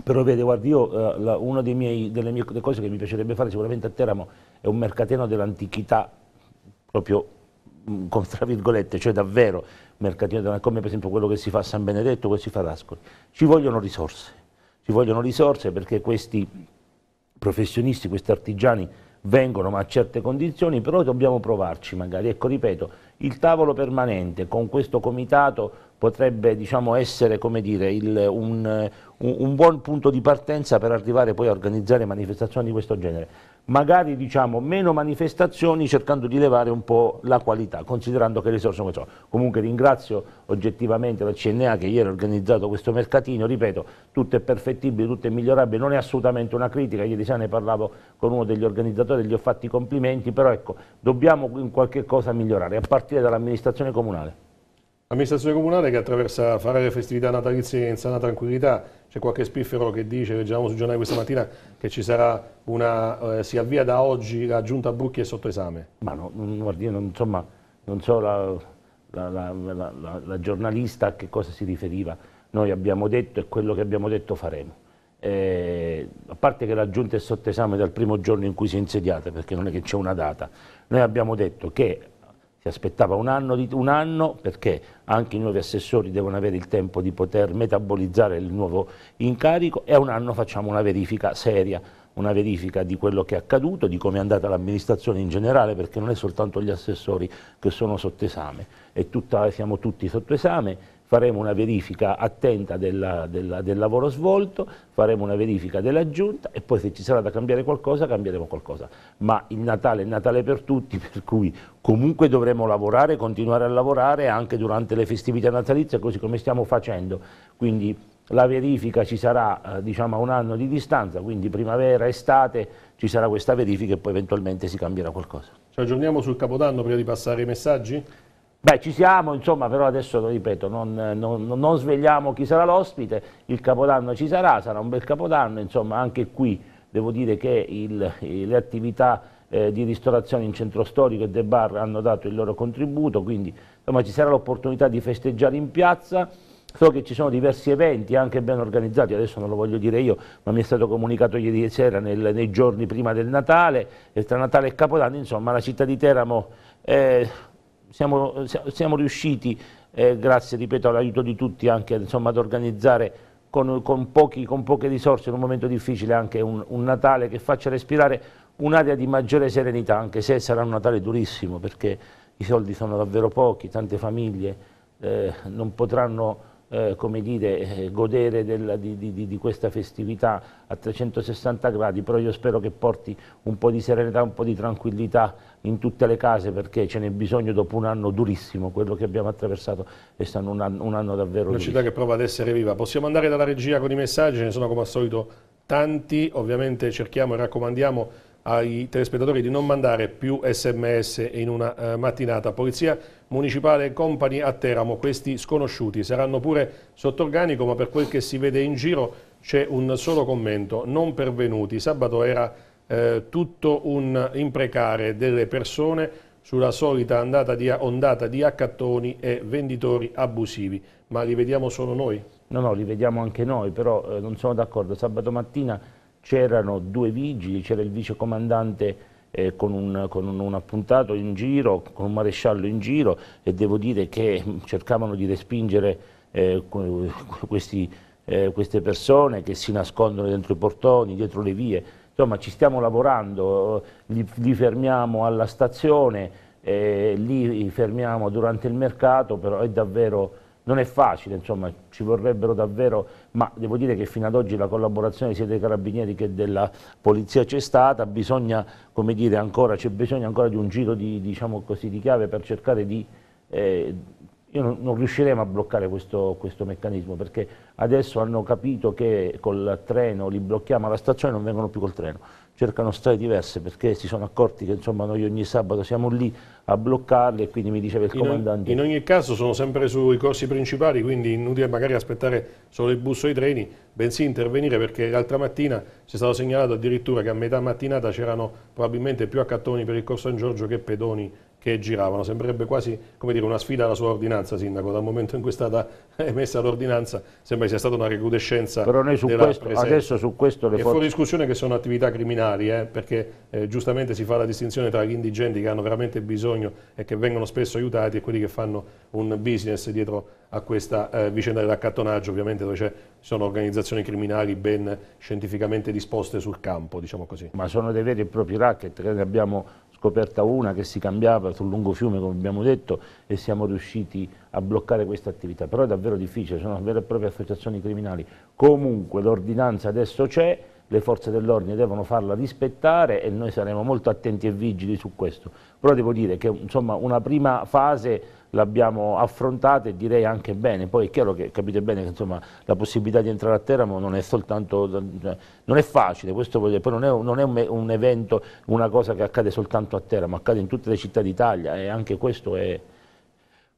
Però vede, guardi, io eh, la, una miei, delle, mie, delle cose che mi piacerebbe fare sicuramente a Teramo è un mercatino dell'antichità, proprio mh, mm, con tra virgolette, cioè davvero mercatino dell'antichità, come per esempio quello che si fa a San Benedetto, quello che si fa ad Ascoli. Ci vogliono risorse, ci vogliono risorse perché questi professionisti, questi artigiani vengono ma a certe condizioni, però dobbiamo provarci magari. Ecco, ripeto, il tavolo permanente con questo comitato potrebbe diciamo, essere dire, il, un, un, buon punto di partenza per arrivare poi a organizzare manifestazioni di questo genere. Magari diciamo, meno manifestazioni cercando di levare un po' la qualità, considerando che le risorse sono queste. Comunque ringrazio oggettivamente la CNA che ieri ha organizzato questo mercatino, ripeto, tutto è perfettibile, tutto è migliorabile, non è assolutamente una critica, ieri sera ne parlavo con uno degli organizzatori, gli ho fatti i complimenti, però ecco, dobbiamo in qualche cosa migliorare, a partire dall'amministrazione comunale. Amministrazione comunale che attraversa fare le festività natalizie in sana tranquillità, c'è qualche spiffero che dice, leggiamo sul giornale questa mattina, che ci sarà una, eh, si avvia da oggi la giunta Brucchi e sotto esame. Ma no, guardi, io non, insomma, non so la, la, la, la, giornalista a che cosa si riferiva, noi abbiamo detto e quello che abbiamo detto faremo. Eh, a parte che la giunta è sotto esame dal primo giorno in cui si è insediata, perché non è che c'è una data, noi abbiamo detto che si aspettava un anno, di, un anno, perché anche i nuovi assessori devono avere il tempo di poter metabolizzare il nuovo incarico e a un anno facciamo una verifica seria, una verifica di quello che è accaduto, di come è andata l'amministrazione in generale, perché non è soltanto gli assessori che sono sotto esame, tutta, siamo tutti sotto esame faremo una verifica attenta della, della, del lavoro svolto, faremo una verifica della giunta e poi se ci sarà da cambiare qualcosa cambieremo qualcosa. Ma il Natale è Natale per tutti, per cui comunque dovremo lavorare, continuare a lavorare anche durante le festività natalizie, così come stiamo facendo. Quindi la verifica ci sarà eh, diciamo, a un anno di distanza, quindi primavera, estate ci sarà questa verifica e poi eventualmente si cambierà qualcosa. Ci aggiorniamo sul Capodanno prima di passare i messaggi? Beh, ci siamo, insomma, però adesso lo ripeto, non, non, non svegliamo chi sarà l'ospite, il Capodanno ci sarà, sarà un bel Capodanno, insomma, anche qui devo dire che il, le attività eh, di ristorazione in centro storico e The Bar hanno dato il loro contributo, quindi insomma, ci sarà l'opportunità di festeggiare in piazza, so che ci sono diversi eventi anche ben organizzati, adesso non lo voglio dire io, ma mi è stato comunicato ieri sera nel, nei giorni prima del Natale, e tra Natale e Capodanno, insomma la città di Teramo eh, siamo, siamo riusciti, eh, grazie ripeto all'aiuto di tutti, anche insomma, ad organizzare con, con, pochi, con, poche risorse in un momento difficile anche un, un Natale che faccia respirare un'area di maggiore serenità, anche se sarà un Natale durissimo perché i soldi sono davvero pochi, tante famiglie eh, non potranno eh, come dire, eh, godere della, di, di, di, questa festività a 360 gradi, però io spero che porti un po' di serenità, un po' di tranquillità in tutte le case perché ce n'è bisogno dopo un anno durissimo, quello che abbiamo attraversato è stato un anno, un anno davvero Una città che prova ad essere viva. Possiamo andare dalla regia con i messaggi, ce ne sono come al solito tanti, ovviamente cerchiamo e raccomandiamo ai telespettatori di non mandare più sms in una eh, mattinata. Polizia Municipale e Company a Teramo, questi sconosciuti saranno pure sotto organico, ma per quel che si vede in giro c'è un solo commento, non pervenuti. Sabato era eh, tutto un imprecare delle persone sulla solita di, ondata di accattoni e venditori abusivi. Ma li vediamo solo noi? No, no, li vediamo anche noi, però eh, non sono d'accordo. Sabato mattina c'erano due vigili, c'era il vicecomandante eh, con, un, con un, un, appuntato in giro, con un maresciallo in giro e devo dire che cercavano di respingere eh, questi, eh, queste persone che si nascondono dentro i portoni, dietro le vie. Insomma ci stiamo lavorando, li, li fermiamo alla stazione, eh, li fermiamo durante il mercato, però è davvero non è facile, insomma ci vorrebbero davvero ma devo dire che fino ad oggi la collaborazione sia dei carabinieri che della polizia c'è stata, bisogna, come dire, ancora, c'è bisogno ancora di un giro di, diciamo così, di chiave per cercare di... Eh, io non, non, riusciremo a bloccare questo, questo, meccanismo perché adesso hanno capito che col treno li blocchiamo alla stazione e non vengono più col treno cercano strade diverse perché si sono accorti che insomma, noi ogni sabato siamo lì a bloccarli e quindi mi diceva il in comandante. In ogni caso sono sempre sui corsi principali, quindi inutile magari aspettare solo il bus o i treni, bensì intervenire perché l'altra mattina si è stato segnalato addirittura che a metà mattinata c'erano probabilmente più accattoni per il Corso San Giorgio che pedoni che giravano. Sembrerebbe quasi dire, una sfida alla sua ordinanza, Sindaco, dal momento in cui è stata emessa l'ordinanza sembra che sia stata una recrudescenza Però noi su questo, adesso su questo le È fuori discussione che sono attività criminali, eh, perché eh, giustamente si fa la distinzione tra gli indigenti che hanno veramente bisogno e che vengono spesso aiutati e quelli che fanno un business dietro a questa eh, vicenda dell'accattonaggio, ovviamente dove ci sono organizzazioni criminali ben scientificamente disposte sul campo, diciamo così. Ma sono dei veri e propri racket, ne abbiamo scoperta una che si cambiava sul lungo fiume come abbiamo detto e siamo riusciti a bloccare questa attività, però è davvero difficile, sono vere e proprie associazioni criminali, comunque l'ordinanza adesso c'è, le forze dell'ordine devono farla rispettare e noi saremo molto attenti e vigili su questo, però devo dire che insomma, una prima fase l'abbiamo affrontata e direi anche bene. Poi è chiaro che capite bene che insomma, la possibilità di entrare a Teramo non è soltanto, non è facile, questo poi non è, non è un, un, evento, una cosa che accade soltanto a Teramo, accade in tutte le città d'Italia e anche questo è...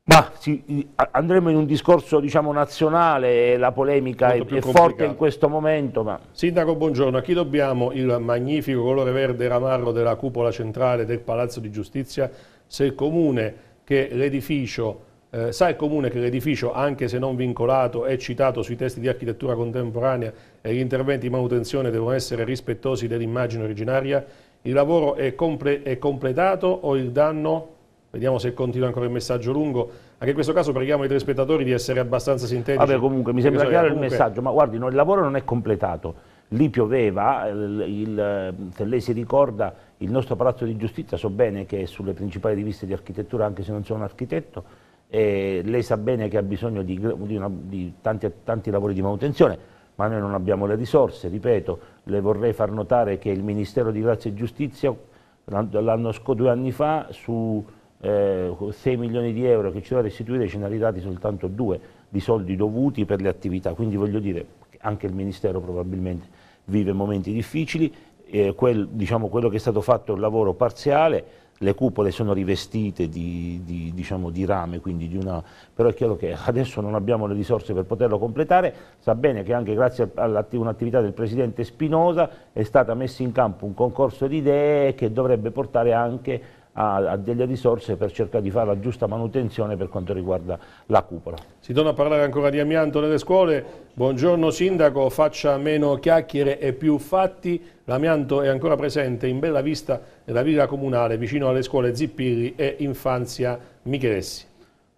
Ma sì, andremo in un discorso diciamo, nazionale la polemica è, è forte in questo momento. Ma... Sindaco, buongiorno. A chi dobbiamo il magnifico colore verde ramarro della cupola centrale del Palazzo di Giustizia se il Comune che l'edificio, eh, sa il Comune che l'edificio, anche se non vincolato, è citato sui testi di architettura contemporanea e gli interventi di manutenzione devono essere rispettosi dell'immagine originaria? Il lavoro è, comple è completato o il danno Vediamo se continua ancora il messaggio lungo. Anche in questo caso preghiamo i telespettatori di essere abbastanza sintetici. Vabbè, comunque mi sembra chiaro comunque... il messaggio, ma guardi, no, il lavoro non è completato. Lì pioveva, il, il, se lei si ricorda il nostro palazzo di giustizia so bene che è sulle principali riviste di architettura anche se non sono un architetto e lei sa bene che ha bisogno di, di, una, di tanti, tanti, lavori di manutenzione ma noi non abbiamo le risorse, ripeto, le vorrei far notare che il Ministero di Grazia e Giustizia l'anno scorso, due anni fa, su eh, 6 milioni di euro che ci doveva restituire ce ne ha ridati soltanto due di soldi dovuti per le attività, quindi voglio dire anche il Ministero probabilmente vive momenti difficili eh, quel, diciamo, quello che è stato fatto è un lavoro parziale, le cupole sono rivestite di, di, diciamo, di rame, di una... però è chiaro che adesso non abbiamo le risorse per poterlo completare, sa bene che anche grazie all'attività del Presidente Spinosa è stato messo in campo un concorso di idee che dovrebbe portare anche ha, ha delle risorse per cercare di fare la giusta manutenzione per quanto riguarda la cupola. Si torna a parlare ancora di amianto nelle scuole, buongiorno Sindaco, faccia meno chiacchiere e più fatti, l'amianto è ancora presente in bella vista nella villa comunale vicino alle scuole Zippiri e Infanzia Michelessi.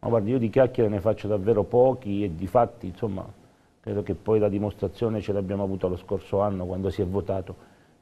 Ma guardi, io di chiacchiere ne faccio davvero pochi e di fatti, insomma, credo che poi la dimostrazione ce l'abbiamo avuta lo scorso anno quando si è votato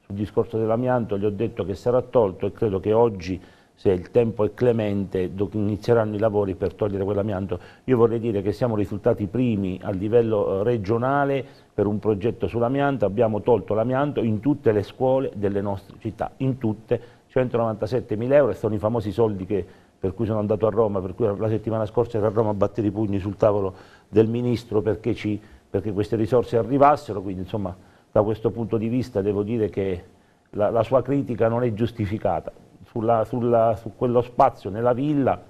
sul discorso dell'amianto, gli ho detto che sarà tolto e credo che oggi se il tempo è clemente inizieranno i lavori per togliere quell'amianto. Io vorrei dire che siamo risultati primi a livello eh, regionale per un progetto sull'amianto, abbiamo tolto l'amianto in tutte le scuole delle nostre città, in tutte, 197 mila euro, sono i famosi soldi che, per cui sono andato a Roma, per cui la settimana scorsa ero a Roma a battere i pugni sul tavolo del Ministro perché, ci, perché queste risorse arrivassero, quindi insomma da questo punto di vista devo dire che la, la sua critica non è giustificata sulla, sulla, su quello spazio nella villa,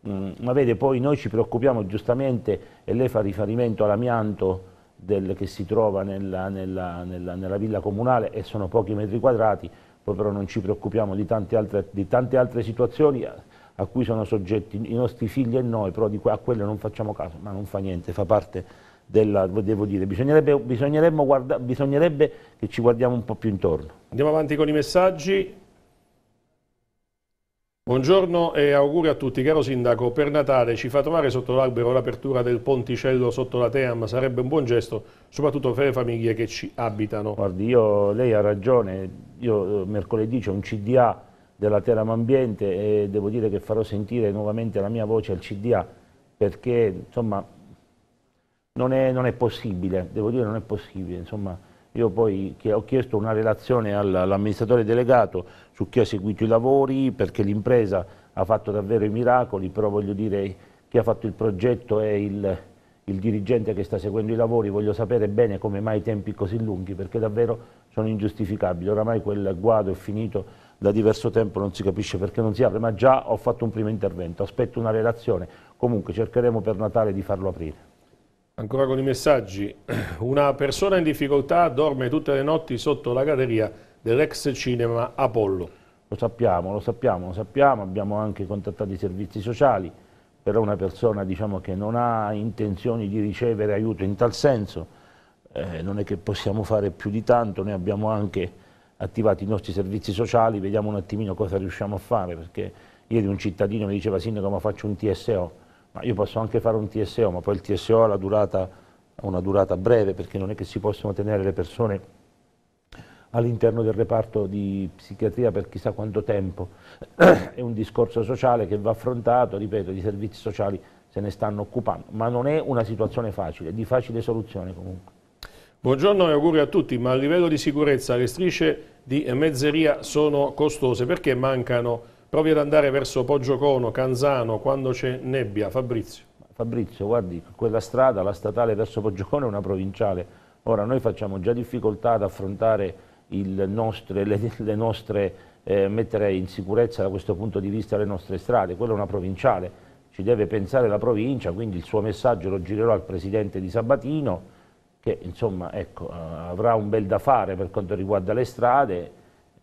mh, mm, ma vede poi noi ci preoccupiamo giustamente e lei fa riferimento all'amianto che si trova nella, nella, nella, nella, villa comunale e sono pochi metri quadrati, poi però non ci preoccupiamo di tante altre, di tante altre situazioni a cui sono soggetti i nostri figli e noi, però que a quelle non facciamo caso, ma non fa niente, fa parte della, devo dire, bisognerebbe, bisognerebbe che ci guardiamo un po' più intorno. Andiamo avanti con i messaggi. Buongiorno e auguri a tutti, caro Sindaco, per Natale ci fa trovare sotto l'albero l'apertura del ponticello sotto la Team, sarebbe un buon gesto, soprattutto per le famiglie che ci abitano. Guardi, io, lei ha ragione, io eh, mercoledì c'è un CDA della Team Ambiente e devo dire che farò sentire nuovamente la mia voce al CDA perché insomma non è, non è possibile, devo dire non è possibile, insomma io poi ho chiesto una relazione all'amministratore delegato su chi ha seguito i lavori, perché l'impresa ha fatto davvero i miracoli, però voglio dire chi ha fatto il progetto è il, il dirigente che sta seguendo i lavori, voglio sapere bene come mai i tempi così lunghi, perché davvero sono ingiustificabili. Oramai quel guado è finito da diverso tempo, non si capisce perché non si apre, ma già ho fatto un primo intervento, aspetto una relazione, comunque cercheremo per Natale di farlo aprire. Ancora con i messaggi. Una persona in difficoltà dorme tutte le notti sotto la galleria dell'ex cinema Apollo. Lo sappiamo, lo sappiamo, lo sappiamo. Abbiamo anche contattato i servizi sociali, però una persona diciamo, che non ha intenzioni di ricevere aiuto in tal senso, eh, non è che possiamo fare più di tanto. Noi abbiamo anche attivato i nostri servizi sociali, vediamo un attimino cosa riusciamo a fare, perché ieri un cittadino mi diceva, sindaco, ma faccio un TSO ma io posso anche fare un TSO, ma poi il TSO ha, durata, ha una durata breve perché non è che si possono tenere le persone all'interno del reparto di psichiatria per chissà quanto tempo. è un discorso sociale che va affrontato, ripeto, i servizi sociali se ne stanno occupando, ma non è una situazione facile, di facile soluzione comunque. Buongiorno e auguri a tutti, ma a livello di sicurezza le strisce di mezzeria sono costose, perché mancano Provi ad andare verso Poggiocono, Canzano, quando c'è nebbia, Fabrizio. Fabrizio, guardi, quella strada, la statale verso Poggiocono è una provinciale. Ora noi facciamo già difficoltà ad affrontare nostre, le, le, nostre, eh, mettere in sicurezza da questo punto di vista le nostre strade, quella è una provinciale. Ci deve pensare la provincia, quindi il suo messaggio lo girerò al presidente di Sabatino, che insomma ecco, eh, avrà un bel da fare per quanto riguarda le strade,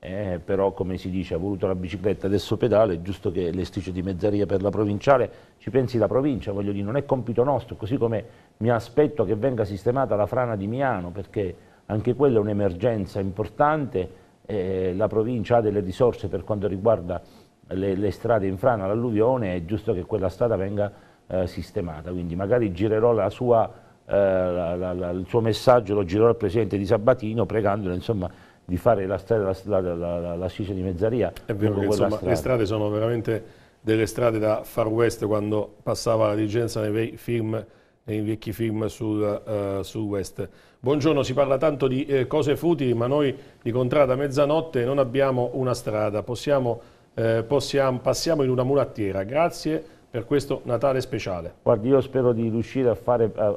eh, però come si dice ha voluto la bicicletta, adesso pedale, è giusto che l'esticcio di mezzaria per la provinciale ci pensi la provincia, voglio dire, non è compito nostro, così come mi aspetto che venga sistemata la frana di Miano, perché anche quella è un'emergenza importante, eh, la provincia ha delle risorse per quanto riguarda le, le strade in frana, l'alluvione, è giusto che quella strada venga eh, sistemata, quindi magari girerò la sua... Eh, la, la, la, il suo messaggio lo girerò al presidente di Sabatino pregandolo insomma, di fare la, strada, la, la, la, la di Mezzaria. È vero che insomma, le strade sono veramente delle strade da far west quando passava la dirigenza nei, film, nei vecchi film sul, uh, sul, west. Buongiorno, si parla tanto di eh, cose futili, ma noi di contrada a mezzanotte non abbiamo una strada, possiamo, eh, possiamo, passiamo in una mulattiera. Grazie per questo Natale speciale. Guardi, io spero di riuscire a fare... A,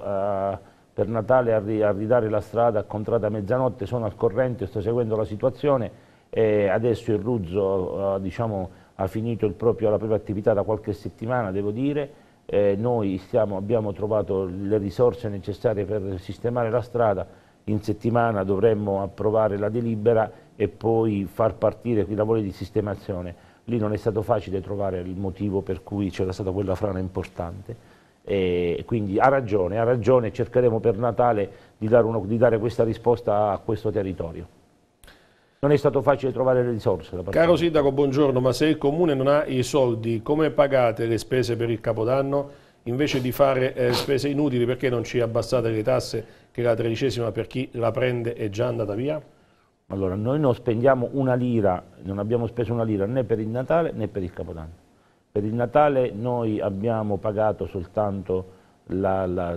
a per Natale a, ridare la strada a contrada mezzanotte, sono al corrente, sto seguendo la situazione e adesso il Ruzzo eh, diciamo, ha finito proprio, la propria attività da qualche settimana, devo dire, eh, noi stiamo, abbiamo trovato le risorse necessarie per sistemare la strada, in settimana dovremmo approvare la delibera e poi far partire i lavori di sistemazione. Lì non è stato facile trovare il motivo per cui c'era stata quella frana importante. E quindi ha ragione, ha ragione, cercheremo per Natale di dare, uno, di dare questa risposta a questo territorio non è stato facile trovare le risorse. Caro Sindaco, buongiorno, ma se il Comune non ha i soldi, come pagate le spese per il Capodanno? Invece di fare eh, spese inutili, perché non ci abbassate le tasse che la tredicesima per chi la prende è già andata via? Allora, noi non spendiamo una lira, non abbiamo speso una lira né per il Natale né per il Capodanno. Per il Natale noi abbiamo pagato soltanto la, la,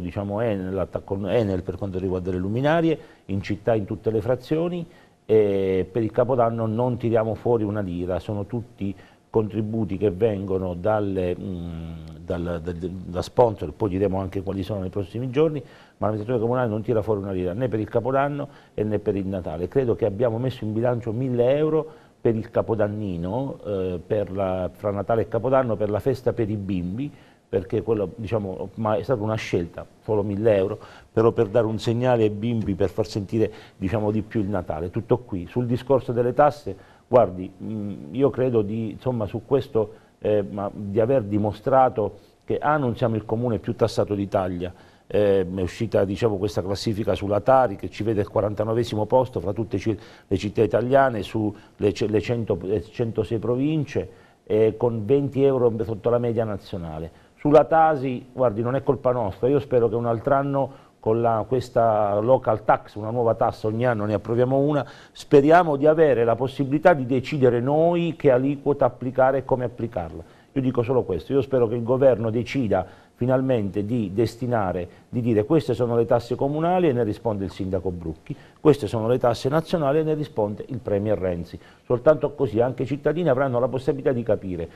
diciamo, Enel, Enel, per quanto riguarda le luminarie, in città in tutte le frazioni, e per il Capodanno non tiriamo fuori una lira, sono tutti contributi che vengono dalle, mh, mm, dal, dal, da sponsor, poi diremo anche quali sono nei prossimi giorni, ma l'amministrazione comunale non tira fuori una lira né per il Capodanno né per il Natale. Credo che abbiamo messo in bilancio 1000 euro per il Capodannino, eh, la, fra Natale e Capodanno, per la festa per i bimbi, perché quello, diciamo, ma è stata una scelta, solo 1000 euro, però per dare un segnale ai bimbi, per far sentire diciamo, di più il Natale. Tutto qui. Sul discorso delle tasse, guardi, mh, mm, io credo di, insomma, su questo, eh, di aver dimostrato che A, ah, non siamo il comune più tassato d'Italia, eh, è uscita diciamo, questa classifica sulla Tari che ci vede al 49 posto fra tutte le città italiane sulle le 100, 106 province eh, con 20 euro sotto la media nazionale. Sulla Tasi, guardi, non è colpa nostra, io spero che un altro anno con la, questa local tax, una nuova tassa, ogni anno ne approviamo una, speriamo di avere la possibilità di decidere noi che aliquota applicare e come applicarla. Io dico solo questo, io spero che il governo decida finalmente di destinare, di dire queste sono le tasse comunali e ne risponde il sindaco Brucchi, queste sono le tasse nazionali e ne risponde il Premier Renzi. Soltanto così anche i cittadini avranno la possibilità di capire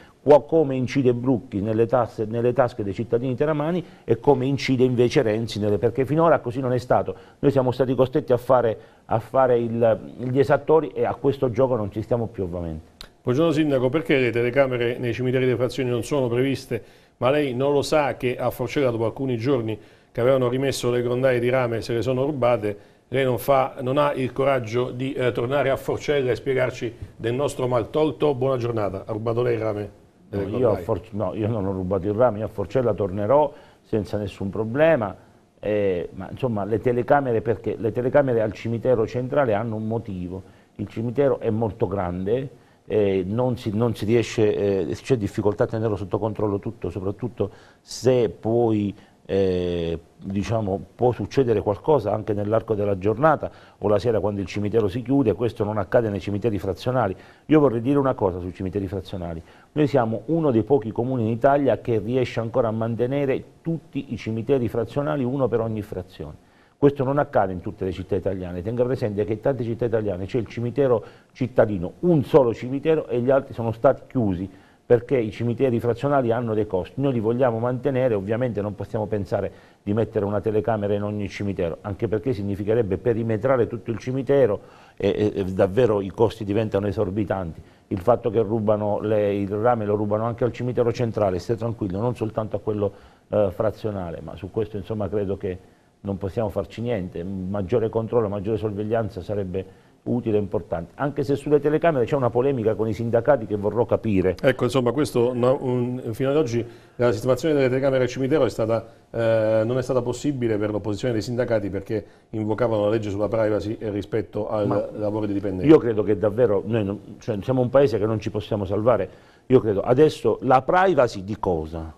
come incide Brucchi nelle, tasse, nelle tasche dei cittadini teramani e come incide invece Renzi, nelle, perché finora così non è stato. Noi siamo stati costretti a fare, a fare il, il esattori e a questo gioco non ci stiamo più ovviamente. Buongiorno Sindaco, perché le telecamere nei cimiteri delle frazioni non sono previste ma lei non lo sa che a Forcella dopo alcuni giorni che avevano rimesso le grondaie di rame se le sono rubate, lei non, fa, non ha il coraggio di eh, tornare a Forcella e spiegarci del nostro mal tolto. Buona giornata, ha rubato lei il rame? No io, no, io non ho rubato il rame, io a Forcella tornerò senza nessun problema. Eh, ma insomma le telecamere perché le telecamere al cimitero centrale hanno un motivo il cimitero è molto grande eh, non, si, non, si, riesce, eh, c'è difficoltà a tenerlo sotto controllo tutto, soprattutto se poi eh, diciamo, può succedere qualcosa anche nell'arco della giornata o la sera quando il cimitero si chiude, questo non accade nei cimiteri frazionali. Io vorrei dire una cosa sui cimiteri frazionali, noi siamo uno dei pochi comuni in Italia che riesce ancora a mantenere tutti i cimiteri frazionali, uno per ogni frazione questo non accade in tutte le città italiane, tenga presente che in tante città italiane c'è il cimitero cittadino, un solo cimitero e gli altri sono stati chiusi perché i cimiteri frazionali hanno dei costi, noi li vogliamo mantenere, ovviamente non possiamo pensare di mettere una telecamera in ogni cimitero, anche perché significherebbe perimetrare tutto il cimitero e, e davvero i costi diventano esorbitanti. Il fatto che le, il rame lo rubano anche al cimitero centrale, stai tranquillo, non soltanto a quello eh, frazionale, ma su questo insomma credo che non possiamo farci niente, maggiore controllo, maggiore sorveglianza sarebbe utile e importante, anche se sulle telecamere c'è una polemica con i sindacati che vorrò capire. Ecco, insomma, questo no, un, fino ad oggi la sistemazione delle telecamere al cimitero è stata, eh, non è stata possibile per l'opposizione dei sindacati perché invocavano la legge sulla privacy rispetto al Ma lavoro di dipendenti. Io credo che davvero, noi non, cioè, siamo un paese che non ci possiamo salvare, io credo, adesso la privacy di cosa?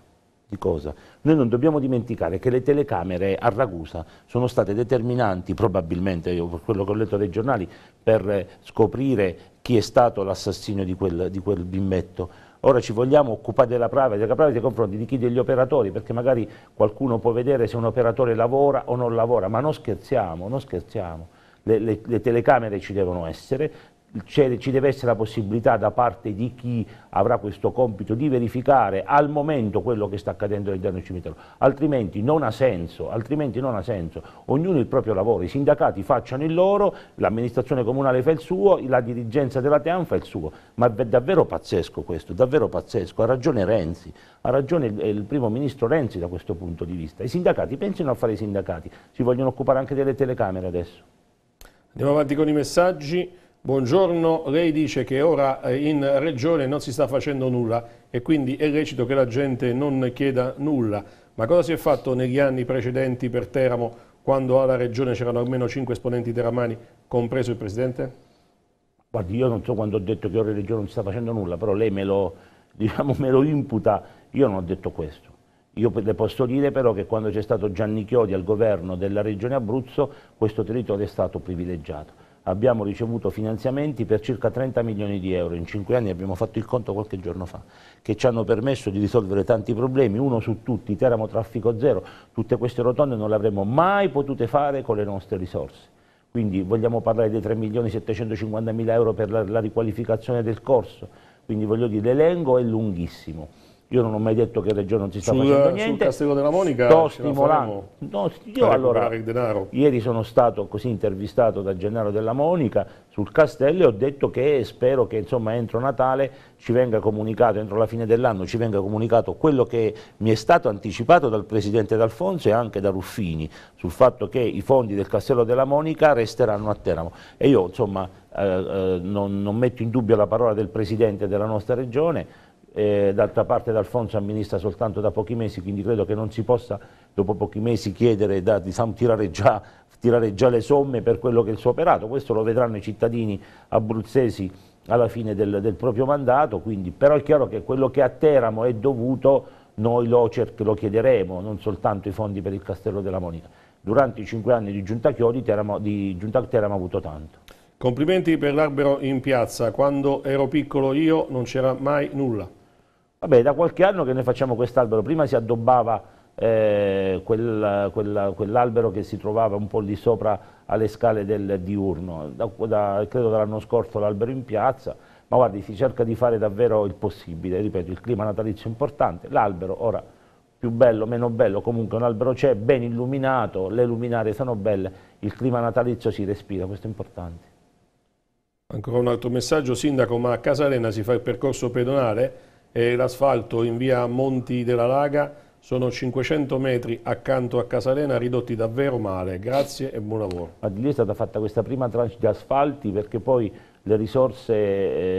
Di cosa? Noi non dobbiamo dimenticare che le telecamere a Ragusa sono state determinanti, probabilmente, io per quello che ho letto dai giornali, per eh, scoprire chi è stato l'assassino di, di quel bimbetto ora ci vogliamo occupare della privacy, della privacy nei confronti di chi degli operatori, perché magari qualcuno può vedere se un operatore lavora o non lavora, ma non scherziamo, non scherziamo. Le, le, le telecamere ci devono essere, ci deve essere la possibilità da parte di chi avrà questo compito di verificare al momento quello che sta accadendo all'interno del cimitero, altrimenti non, senso, altrimenti non ha senso, ognuno il proprio lavoro, i sindacati facciano il loro, l'amministrazione comunale fa il suo, la dirigenza della TEAM fa il suo, ma è davvero pazzesco questo, davvero pazzesco, ha ragione Renzi, ha ragione il, il primo ministro Renzi da questo punto di vista, i sindacati pensino a fare i sindacati, si vogliono occupare anche delle telecamere adesso. Andiamo avanti con i messaggi. Buongiorno, lei dice che ora eh, in Regione non si sta facendo nulla e quindi è lecito che la gente non chieda nulla. Ma cosa si è fatto negli anni precedenti per Teramo quando alla Regione c'erano almeno 5 esponenti teramani, compreso il Presidente? Guardi, io non so quando ho detto che ora in Regione non si sta facendo nulla, però lei me lo, diciamo, me lo imputa, io non ho detto questo. Io le posso dire però che quando c'è stato Gianni Chiodi al governo della Regione Abruzzo questo territorio è stato privilegiato abbiamo ricevuto finanziamenti per circa 30 milioni di euro, in 5 anni abbiamo fatto il conto qualche giorno fa, che ci hanno permesso di risolvere tanti problemi, uno su tutti, Teramo Traffico Zero, tutte queste rotonde non le avremmo mai potute fare con le nostre risorse. Quindi vogliamo parlare dei 3 milioni 750 mila euro per la, la riqualificazione del corso, quindi voglio dire l'elenco è lunghissimo. Io non ho mai detto che Reggio non si sta sul, facendo niente. Sul Castello della Monica sto stimolando. No, io allora, ieri sono stato così intervistato da Gennaro della Monica sul Castello e ho detto che spero che insomma, entro Natale ci venga comunicato, entro la fine dell'anno ci venga comunicato quello che mi è stato anticipato dal Presidente D'Alfonso e anche da Ruffini sul fatto che i fondi del Castello della Monica resteranno a Teramo. E io insomma eh, eh, non, non metto in dubbio la parola del Presidente della nostra Regione, eh, d'altra parte D'Alfonso amministra soltanto da pochi mesi, quindi credo che non si possa dopo pochi mesi chiedere da, di diciamo, tirare già, tirare già le somme per quello che è il suo operato, questo lo vedranno i cittadini abruzzesi alla fine del, del proprio mandato, quindi, però è chiaro che quello che a Teramo è dovuto noi lo, lo chiederemo, non soltanto i fondi per il Castello della Monica. Durante i cinque anni di Giunta Chiodi Teramo, di Giunta Teramo ha avuto tanto. Complimenti per l'albero in piazza, quando ero piccolo io non c'era mai nulla. Vabbè, da qualche anno che noi facciamo quest'albero, prima si addobbava eh, quell'albero quel, quell che si trovava un po' lì sopra alle scale del diurno, da, da, credo dall'anno scorso l'albero in piazza, ma guardi si cerca di fare davvero il possibile, ripeto il clima natalizio è importante, l'albero ora più bello, meno bello, comunque un albero c'è, ben illuminato, le luminarie sono belle, il clima natalizio si respira, questo è importante. Ancora un altro messaggio, Sindaco, ma a Casalena si fa il percorso pedonale? e l'asfalto in via Monti della Laga sono 500 metri accanto a Casalena ridotti davvero male. Grazie e buon lavoro. A Lì è stata fatta questa prima tranche di asfalti perché poi le risorse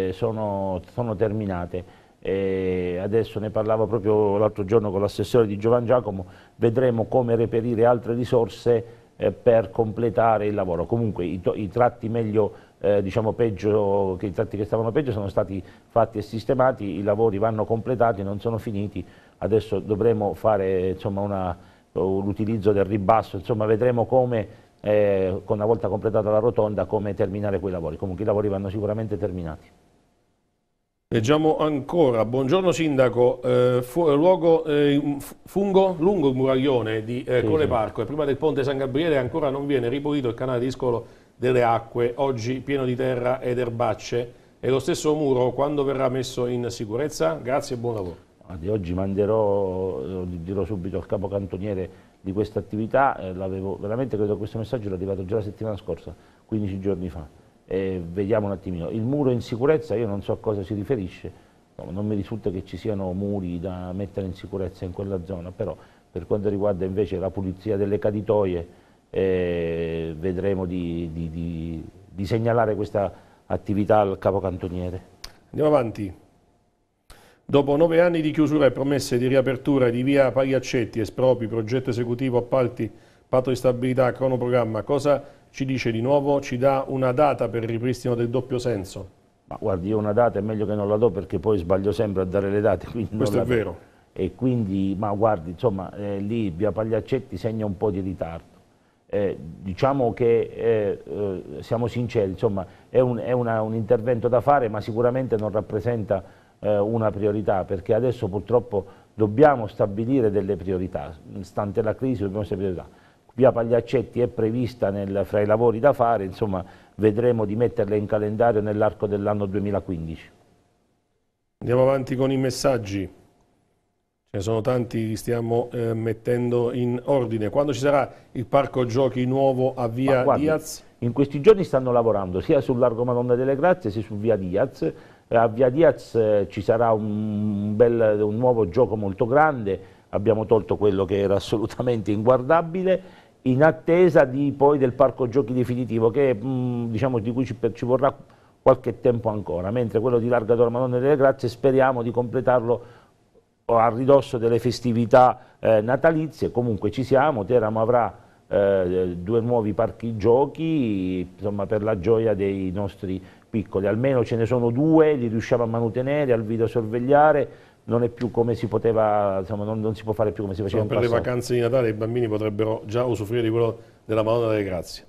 eh, sono, sono terminate. E eh, adesso ne parlavo proprio l'altro giorno con l'assessore di Giovan Giacomo, vedremo come reperire altre risorse eh, per completare il lavoro. Comunque i, i tratti meglio eh, diciamo peggio, che i tratti che stavano peggio sono stati fatti e sistemati, i lavori vanno completati, non sono finiti, adesso dovremo fare l'utilizzo del ribasso, insomma vedremo come eh, una volta completata la rotonda come terminare quei lavori, comunque i lavori vanno sicuramente terminati. Leggiamo ancora, buongiorno Sindaco, eh, fu eh, luogo, eh, fungo lungo il muraglione di eh, sì, Cole Parco sì. e prima del ponte San Gabriele ancora non viene ripulito il canale di Scolo delle acque, oggi pieno di terra ed erbacce, e lo stesso muro quando verrà messo in sicurezza? Grazie e buon lavoro. Oggi manderò, dirò subito al capo cantoniere di questa attività, eh, l'avevo veramente credo questo messaggio l'ho arrivato già la settimana scorsa, 15 giorni fa, e vediamo un attimino. Il muro in sicurezza io non so a cosa si riferisce, non mi risulta che ci siano muri da mettere in sicurezza in quella zona, però per quanto riguarda invece la pulizia delle caditoie, e vedremo di, di, di, di segnalare questa attività al capocantoniere. Andiamo avanti. Dopo nove anni di chiusura e promesse di riapertura di via Pagliaccetti, espropri, progetto esecutivo, appalti, patto di stabilità, cronoprogramma, cosa ci dice di nuovo? Ci dà una data per il ripristino del doppio senso? Ma guardi, io una data è meglio che non la do perché poi sbaglio sempre a dare le date. Questo è vero. E quindi, ma guardi, insomma, eh, lì via Pagliaccetti segna un po' di ritardo eh, diciamo che eh, eh, siamo sinceri, insomma, è, un, è una, un, intervento da fare ma sicuramente non rappresenta eh, una priorità perché adesso purtroppo dobbiamo stabilire delle priorità, stante la crisi dobbiamo stabilire delle priorità. Via Pagliaccetti è prevista nel, fra i lavori da fare, insomma vedremo di metterle in calendario nell'arco dell'anno 2015. Andiamo avanti con i messaggi ne sono tanti li stiamo eh, mettendo in ordine. Quando ci sarà il parco giochi nuovo a Via guardi, Diaz? In questi giorni stanno lavorando sia sul Largo Madonna delle Grazie sia su Via Diaz. Eh, a Via Diaz eh, ci sarà un, bel, un nuovo gioco molto grande, abbiamo tolto quello che era assolutamente inguardabile in attesa di, poi del parco giochi definitivo che, mm, diciamo, di cui ci, ci, vorrà qualche tempo ancora, mentre quello di Largador Madonna delle Grazie speriamo di completarlo a ridosso delle festività eh, natalizie, comunque ci siamo, Teramo avrà eh, due nuovi parchi giochi insomma, per la gioia dei nostri piccoli, almeno ce ne sono due, li riusciamo a mantenere, al video sorvegliare, non è più come si poteva, insomma, non, non si può fare più come si faceva insomma, per le vacanze di Natale i bambini potrebbero già usufruire di quello della Madonna delle Grazie.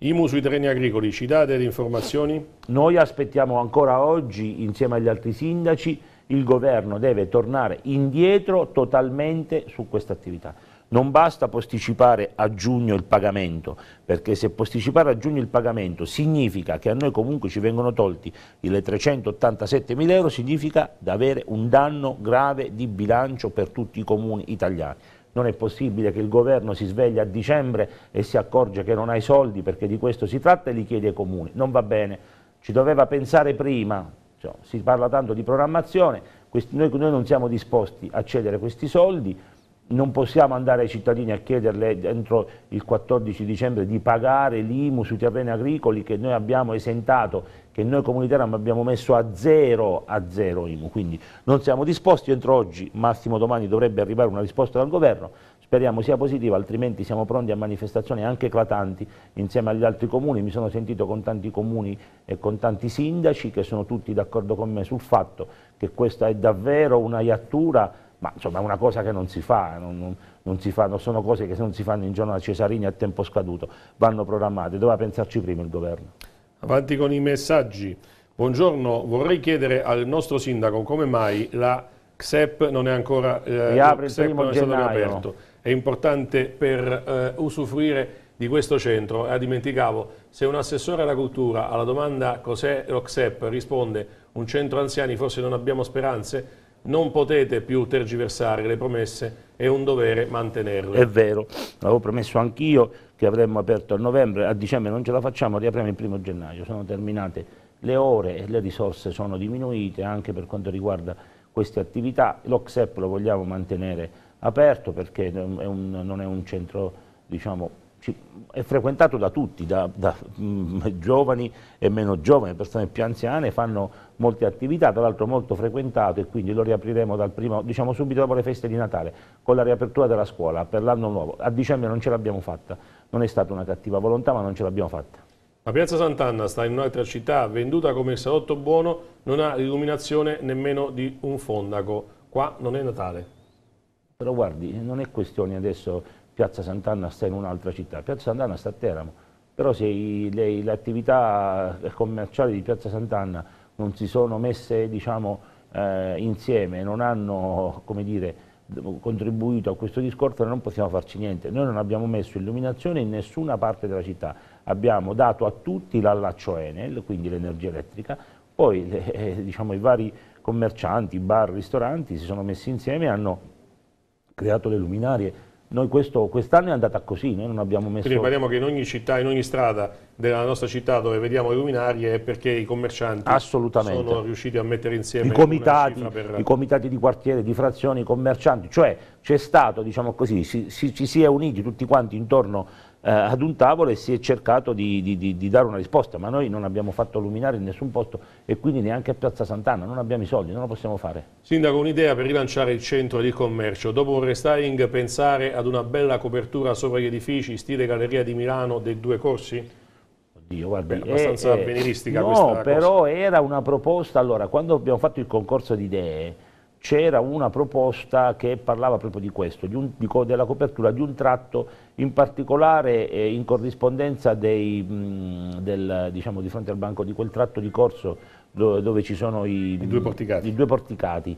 IMU sui terreni agricoli, ci date le informazioni? Noi aspettiamo ancora oggi, insieme agli altri sindaci, il governo deve tornare indietro totalmente su questa attività. Non basta posticipare a giugno il pagamento, perché se posticipare a giugno il pagamento significa che a noi comunque ci vengono tolti le 387 mila euro, significa di avere un danno grave di bilancio per tutti i comuni italiani. Non è possibile che il governo si sveglia a dicembre e si accorge che non ha i soldi perché di questo si tratta e li chiede ai comuni. Non va bene, ci doveva pensare prima, cioè, si parla tanto di programmazione, questi, noi, noi, non siamo disposti a cedere questi soldi, non possiamo andare ai cittadini a chiederle entro il 14 dicembre di pagare l'IMU sui terreni agricoli che noi abbiamo esentato, che noi comunità abbiamo messo a zero, a zero IMU, quindi non siamo disposti entro oggi, massimo domani dovrebbe arrivare una risposta dal governo, Speriamo sia positiva, altrimenti siamo pronti a manifestazioni anche eclatanti insieme agli altri comuni. Mi sono sentito con tanti comuni e con tanti sindaci che sono tutti d'accordo con me sul fatto che questa è davvero una iattura, ma insomma è una cosa che non si fa, non, non, non si fa sono cose che non si fanno in giornata Cesarini a tempo scaduto, vanno programmate, doveva pensarci prima il governo. Avanti con i messaggi. Buongiorno, vorrei chiedere al nostro sindaco come mai la XEP non è ancora eh, riapre il primo gennaio. riaperto è importante per eh, usufruire di questo centro. Ah, dimenticavo, se un assessore alla cultura alla domanda cos'è l'Oxep risponde un centro anziani, forse non abbiamo speranze, non potete più tergiversare le promesse, è un dovere mantenerle. È vero, l'avevo promesso anch'io che avremmo aperto a novembre, a dicembre non ce la facciamo, riapriamo il primo gennaio, sono terminate le ore e le risorse sono diminuite anche per quanto riguarda queste attività, l'Oxep lo vogliamo mantenere aperto perché è un, non è un centro, diciamo, è frequentato da tutti, da, da mh, mm, giovani e meno giovani, persone più anziane, fanno molte attività, tra l'altro molto frequentato e quindi lo riapriremo dal primo, diciamo subito dopo le feste di Natale, con la riapertura della scuola per l'anno nuovo. A dicembre non ce l'abbiamo fatta, non è stata una cattiva volontà ma non ce l'abbiamo fatta. La piazza Sant'Anna sta in un'altra città, venduta come salotto buono, non ha l'illuminazione nemmeno di un fondaco. Qua non è Natale. Però guardi, non è questione adesso Piazza Sant'Anna sta in un'altra città, Piazza Sant'Anna sta a Teramo, però se le, attività eh, commerciali di Piazza Sant'Anna non si sono messe diciamo, eh, insieme, non hanno dire, contribuito a questo discorso, non possiamo farci niente. Noi non abbiamo messo illuminazione in nessuna parte della città, abbiamo dato a tutti l'allaccio Enel, quindi l'energia elettrica, poi le, eh, diciamo, i vari commercianti, bar, ristoranti si sono messi insieme e hanno creato le luminarie. Noi quest'anno è andata così, noi non abbiamo messo... Quindi parliamo che in ogni città, in ogni strada della nostra città dove vediamo le luminarie è perché i commercianti sono riusciti a mettere insieme I comitati, per... i comitati di quartiere, di frazioni, i commercianti, cioè c'è stato, diciamo così, si, si, ci si è uniti tutti quanti intorno eh, ad un tavolo e si è cercato di, di, di, di, dare una risposta, ma noi non abbiamo fatto luminare in nessun posto e quindi neanche a Piazza Sant'Anna, non abbiamo i soldi, non lo possiamo fare. Sindaco, un'idea per rilanciare il centro di commercio, dopo un restyling pensare ad una bella copertura sopra gli edifici, stile Galleria di Milano dei due corsi? Oddio, guarda, Beh, eh, abbastanza eh, avveniristica no, questa No, però era una proposta, allora, quando abbiamo fatto il concorso di idee c'era una proposta che parlava proprio di questo, di un, di della copertura di un tratto in particolare eh, in corrispondenza dei, mh, del, diciamo, di fronte al banco di quel tratto di corso dove, dove ci sono i, I, due i, due porticati.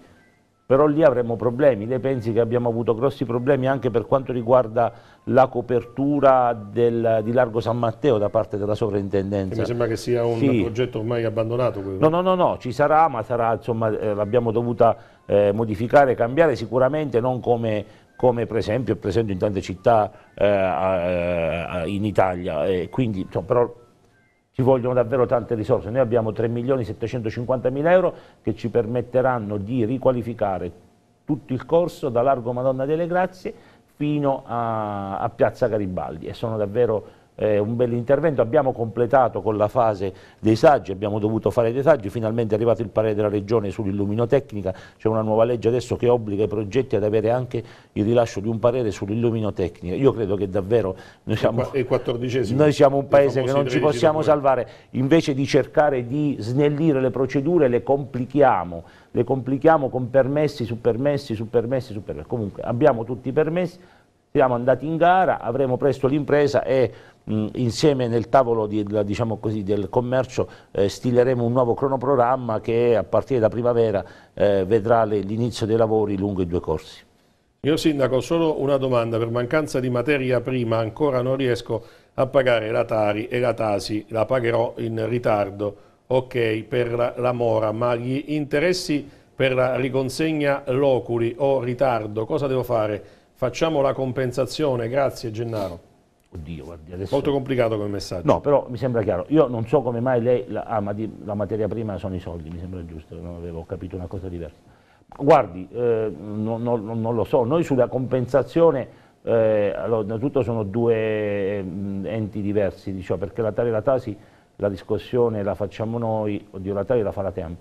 Però lì avremmo problemi, lei pensi che abbiamo avuto grossi problemi anche per quanto riguarda la copertura del, di Largo San Matteo da parte della sovrintendenza. Che mi sembra che sia un sì. progetto ormai abbandonato. Quello. No, no, no, no, ci sarà, ma eh, l'abbiamo dovuta eh, modificare, cambiare sicuramente, non come, come per esempio è presente in tante città eh, eh in Italia. quindi, insomma, però ci vogliono davvero tante risorse. Noi abbiamo 3 milioni 750 mila euro che ci permetteranno di riqualificare tutto il corso da Largo Madonna delle Grazie fino a, a Piazza Garibaldi e sono davvero eh, un bel intervento, abbiamo completato con la fase dei saggi, abbiamo dovuto fare dei saggi, finalmente è arrivato il parere della Regione sull'illuminotecnica, c'è una nuova legge adesso che obbliga i progetti ad avere anche il rilascio di un parere sull'illuminotecnica, io credo che davvero noi siamo, noi siamo un paese che non ci possiamo salvare, invece di cercare di snellire le procedure le complichiamo, le complichiamo con permessi su permessi su permessi su permessi, comunque abbiamo tutti i permessi, siamo andati in gara, avremo presto l'impresa e mh, insieme nel tavolo di, diciamo così, del commercio eh, stileremo un nuovo cronoprogramma che a partire da primavera eh, vedrà l'inizio dei lavori lungo i due corsi. Signor Sindaco, solo una domanda, per mancanza di materia prima ancora non riesco a pagare la Tari e la Tasi, la pagherò in ritardo, ok, per la, la mora, ma gli interessi per la riconsegna loculi o ritardo, cosa devo fare? Facciamo la compensazione, grazie Gennaro. Oddio, guardi, adesso... Molto complicato come messaggio. No, però mi sembra chiaro. Io non so come mai lei la, ah, ma di, la materia prima sono i soldi, mi sembra giusto, non avevo capito una cosa diversa. Guardi, eh, non, non, non, lo so, noi sulla compensazione, eh, allora, innanzitutto sono due mh, mm, enti diversi, diciamo, perché la Tari e la Tasi la discussione la facciamo noi, oddio la Tari la fa la Temp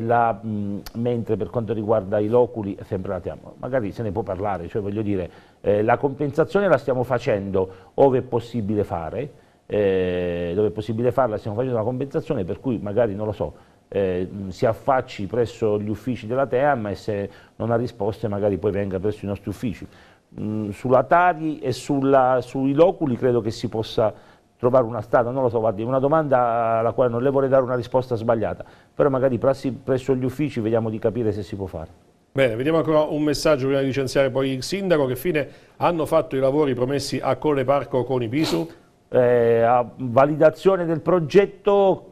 la, mh, mentre per quanto riguarda i loculi, sempre la temo, magari se ne può parlare, cioè voglio dire, eh, la compensazione la stiamo facendo ove è possibile fare, eh, dove è possibile farla stiamo facendo una compensazione per cui magari, non lo so, eh, si affacci presso gli uffici della TEAM e se non ha risposte magari poi venga presso i nostri uffici. Mh, sulla Tari e sulla, sui loculi credo che si possa trovare una strada, non lo so, guardi, una domanda alla quale non le vorrei dare una risposta sbagliata, però magari presso gli uffici vediamo di capire se si può fare. Bene, vediamo ancora un messaggio prima di licenziare poi il sindaco. Che fine hanno fatto i lavori promessi a Colle Parco con i Pisu? Eh, a validazione del progetto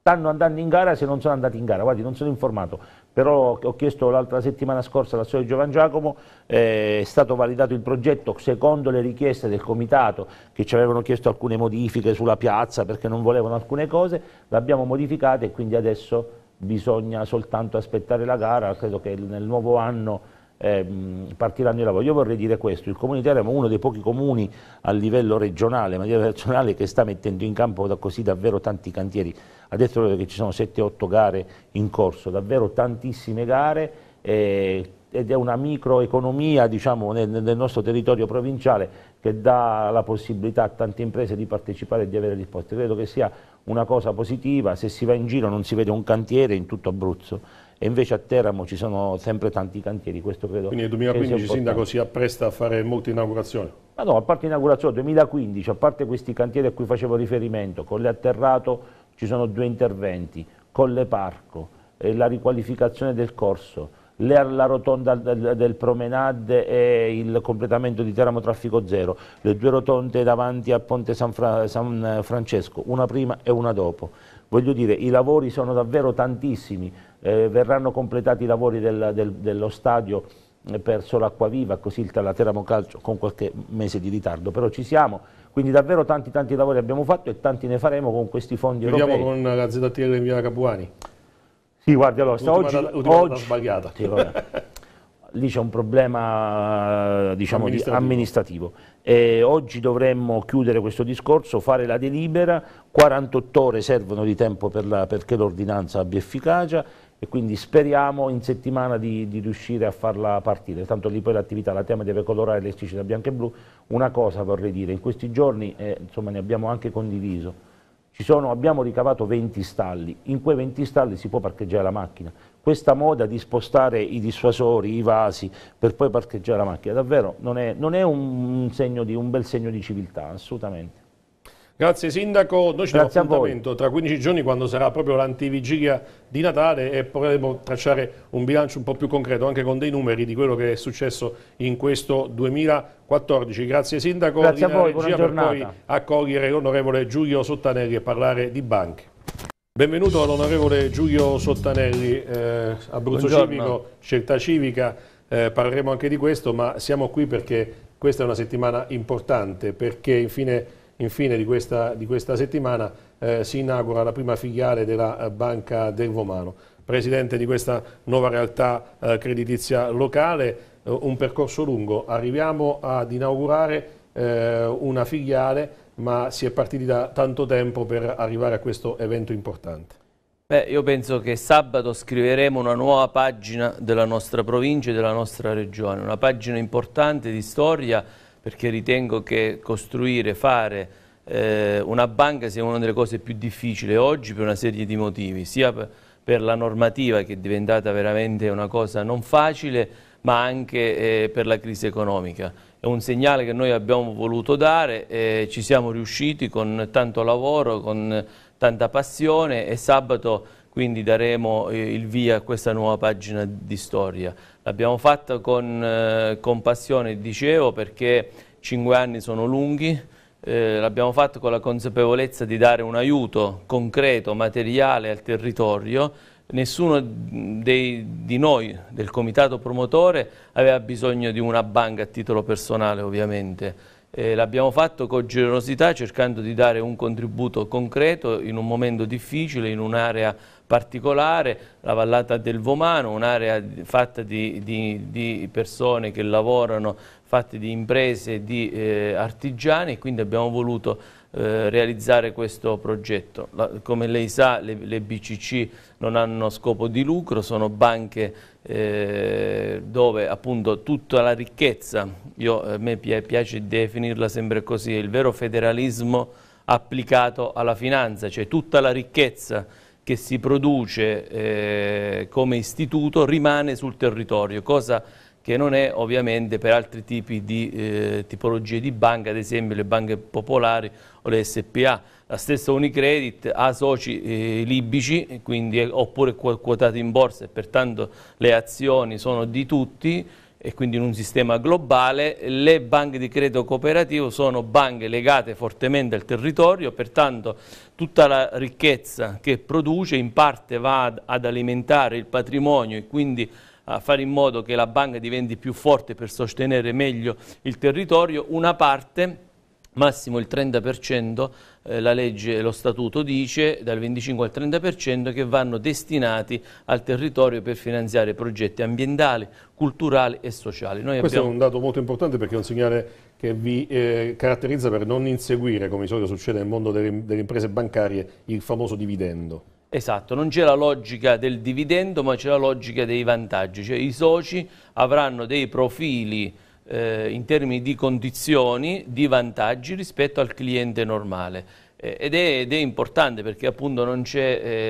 stanno andando in gara se non sono andati in gara, guardi non sono informato però ho chiesto l'altra settimana scorsa all'assessore Giovan Giacomo, eh, è stato validato il progetto secondo le richieste del comitato che ci avevano chiesto alcune modifiche sulla piazza perché non volevano alcune cose, l'abbiamo modificata e quindi adesso bisogna soltanto aspettare la gara, credo che nel nuovo anno ehm, partiranno i lavori. Io vorrei dire questo, il Comune di Teramo è uno dei pochi comuni a livello regionale, ma regionale che sta mettendo in campo da così davvero tanti cantieri, Adesso detto che ci sono 7-8 gare in corso, davvero tantissime gare, eh, ed è una microeconomia diciamo, nel, nel, nostro territorio provinciale che dà la possibilità a tante imprese di partecipare e di avere risposte. Credo che sia una cosa positiva, se si va in giro non si vede un cantiere in tutto Abruzzo e invece a Teramo ci sono sempre tanti cantieri, questo credo. Quindi nel 2015 il sindaco si appresta a fare molte inaugurazioni? Ma no, a parte inaugurazione, 2015, a parte questi cantieri a cui facevo riferimento, con le atterrato ci sono due interventi, con le parco, eh, la riqualificazione del corso, le, la rotonda del, del, promenade e il completamento di Teramo Traffico Zero, le due rotonde davanti a Ponte San, Fra, San Francesco, una prima e una dopo. Voglio dire, i lavori sono davvero tantissimi, eh, verranno completati i lavori del, del, dello stadio eh, perso l'acqua viva, così il Talateramo Calcio con qualche mese di ritardo, però ci siamo, quindi davvero tanti tanti lavori abbiamo fatto e tanti ne faremo con questi fondi Vediamo europei. Vediamo con la ZTL in via Capuani. Sì, guardi, allora, sta oggi... oggi sbagliata. Sì, Lì c'è un problema diciamo, amministrativo. amministrativo. oggi dovremmo chiudere questo discorso, fare la delibera, 48 ore servono di tempo per la, perché l'ordinanza abbia efficacia e quindi speriamo in settimana di, di riuscire a farla partire. Tanto lì poi l'attività, la tema deve colorare le da bianca e blu. Una cosa vorrei dire, in questi giorni, eh, insomma ne abbiamo anche condiviso, sono, abbiamo ricavato 20 stalli, in quei 20 stalli si può parcheggiare la macchina. Questa moda di spostare i dissuasori, i vasi, per poi parcheggiare la macchina, davvero non è, non è un, un, di, un bel segno di civiltà, assolutamente. Grazie Sindaco, noi ci diamo appuntamento tra 15 giorni quando sarà proprio l'antivigilia di Natale e potremo tracciare un bilancio un po' più concreto anche con dei numeri di quello che è successo in questo 2014. Grazie Sindaco, Grazie a voi, buona per poi accogliere l'onorevole Giulio Sottanelli e parlare di banche. Benvenuto all'onorevole Giulio Sottanelli, eh, Abruzzo Buongiorno. Civico, Città Civica, eh, parleremo anche di questo ma siamo qui perché questa è una settimana importante perché infine Infine di questa, di questa settimana eh, si inaugura la prima filiale della eh, Banca del Romano. Presidente di questa nuova realtà eh, creditizia locale, eh, un percorso lungo. Arriviamo ad inaugurare eh, una filiale, ma si è partiti da tanto tempo per arrivare a questo evento importante. Beh, io penso che sabato scriveremo una nuova pagina della nostra provincia e della nostra regione, una pagina importante di storia perché ritengo che costruire, fare eh, una banca sia una delle cose più difficili oggi per una serie di motivi, sia per la normativa che è diventata veramente una cosa non facile, ma anche eh, per la crisi economica. È un segnale che noi abbiamo voluto dare, eh, ci siamo riusciti con tanto lavoro, con tanta passione e sabato quindi daremo eh, il via a questa nuova pagina di storia. L'abbiamo fatto con, eh, con, passione, dicevo, perché cinque anni sono lunghi, eh, l'abbiamo fatto con la consapevolezza di dare un aiuto concreto, materiale al territorio. Nessuno dei, di noi, del comitato promotore, aveva bisogno di una banca a titolo personale ovviamente. Eh, l'abbiamo fatto con generosità cercando di dare un contributo concreto in un momento difficile, in un'area particolare, la vallata del Vomano, un'area fatta di, di, di, persone che lavorano, fatte di imprese, di eh, artigiani e quindi abbiamo voluto eh, realizzare questo progetto. La, come lei sa le, le BCC non hanno scopo di lucro, sono banche eh, dove appunto tutta la ricchezza, io, eh, a me piace definirla sempre così, il vero federalismo applicato alla finanza, cioè tutta la ricchezza che si produce eh, come istituto rimane sul territorio, cosa che non è ovviamente per altri tipi di eh, tipologie di banca, ad esempio le banche popolari o le SPA la stessa Unicredit ha soci eh, libici quindi, oppure quotati in borsa e pertanto le azioni sono di tutti e quindi in un sistema globale, le banche di credito cooperativo sono banche legate fortemente al territorio, pertanto tutta la ricchezza che produce in parte va ad alimentare il patrimonio e quindi a fare in modo che la banca diventi più forte per sostenere meglio il territorio, una parte massimo il 30%, eh, la legge, lo statuto dice, dal 25 al 30% che vanno destinati al territorio per finanziare progetti ambientali, culturali e sociali. Noi Questo abbiamo... è un dato molto importante perché è un segnale che vi eh, caratterizza per non inseguire, come di solito succede nel mondo delle, delle imprese bancarie, il famoso dividendo. Esatto, non c'è la logica del dividendo ma c'è la logica dei vantaggi, cioè i soci avranno dei profili eh, in termini di condizioni, di vantaggi rispetto al cliente normale. Eh, ed, è, ed, è, importante perché appunto non c'è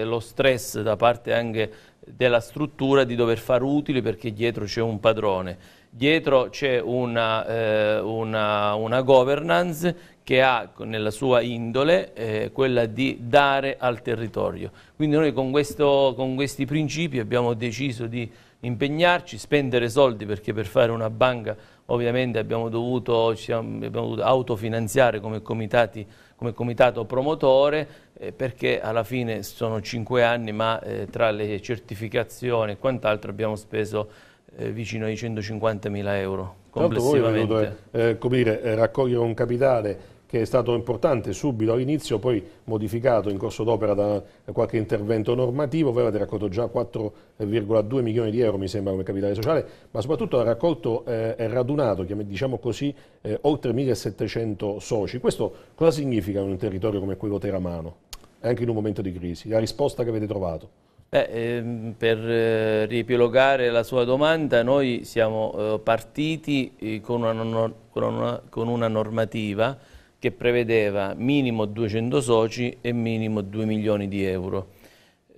eh, lo stress da parte anche della struttura di dover fare utili perché dietro c'è un padrone, dietro c'è una, eh, una, una, governance che ha nella sua indole eh, quella di dare al territorio. Quindi noi con, questo, con questi principi abbiamo deciso di impegnarci, spendere soldi perché per fare una banca ovviamente abbiamo dovuto, abbiamo dovuto autofinanziare come, comitati, come comitato promotore eh, perché alla fine sono cinque anni ma eh, tra le certificazioni e quant'altro abbiamo speso eh, vicino ai 150 mila euro complessivamente. Tanto voi avete dovuto eh, eh, eh, raccogliere un capitale che è stato importante subito all'inizio, poi modificato in corso d'opera da qualche intervento normativo, voi avete raccolto già 4,2 milioni di euro, mi sembra, come capitale sociale, ma soprattutto ha raccolto e eh, radunato, diciamo così, eh, oltre 1.700 soci. Questo cosa significa in un territorio come quello teramano? anche in un momento di crisi? La risposta che avete trovato? Beh, ehm, per eh, riepilogare la sua domanda, noi siamo eh, partiti eh, con, una, con, una, con una normativa che prevedeva minimo 200 soci e minimo 2 milioni di euro.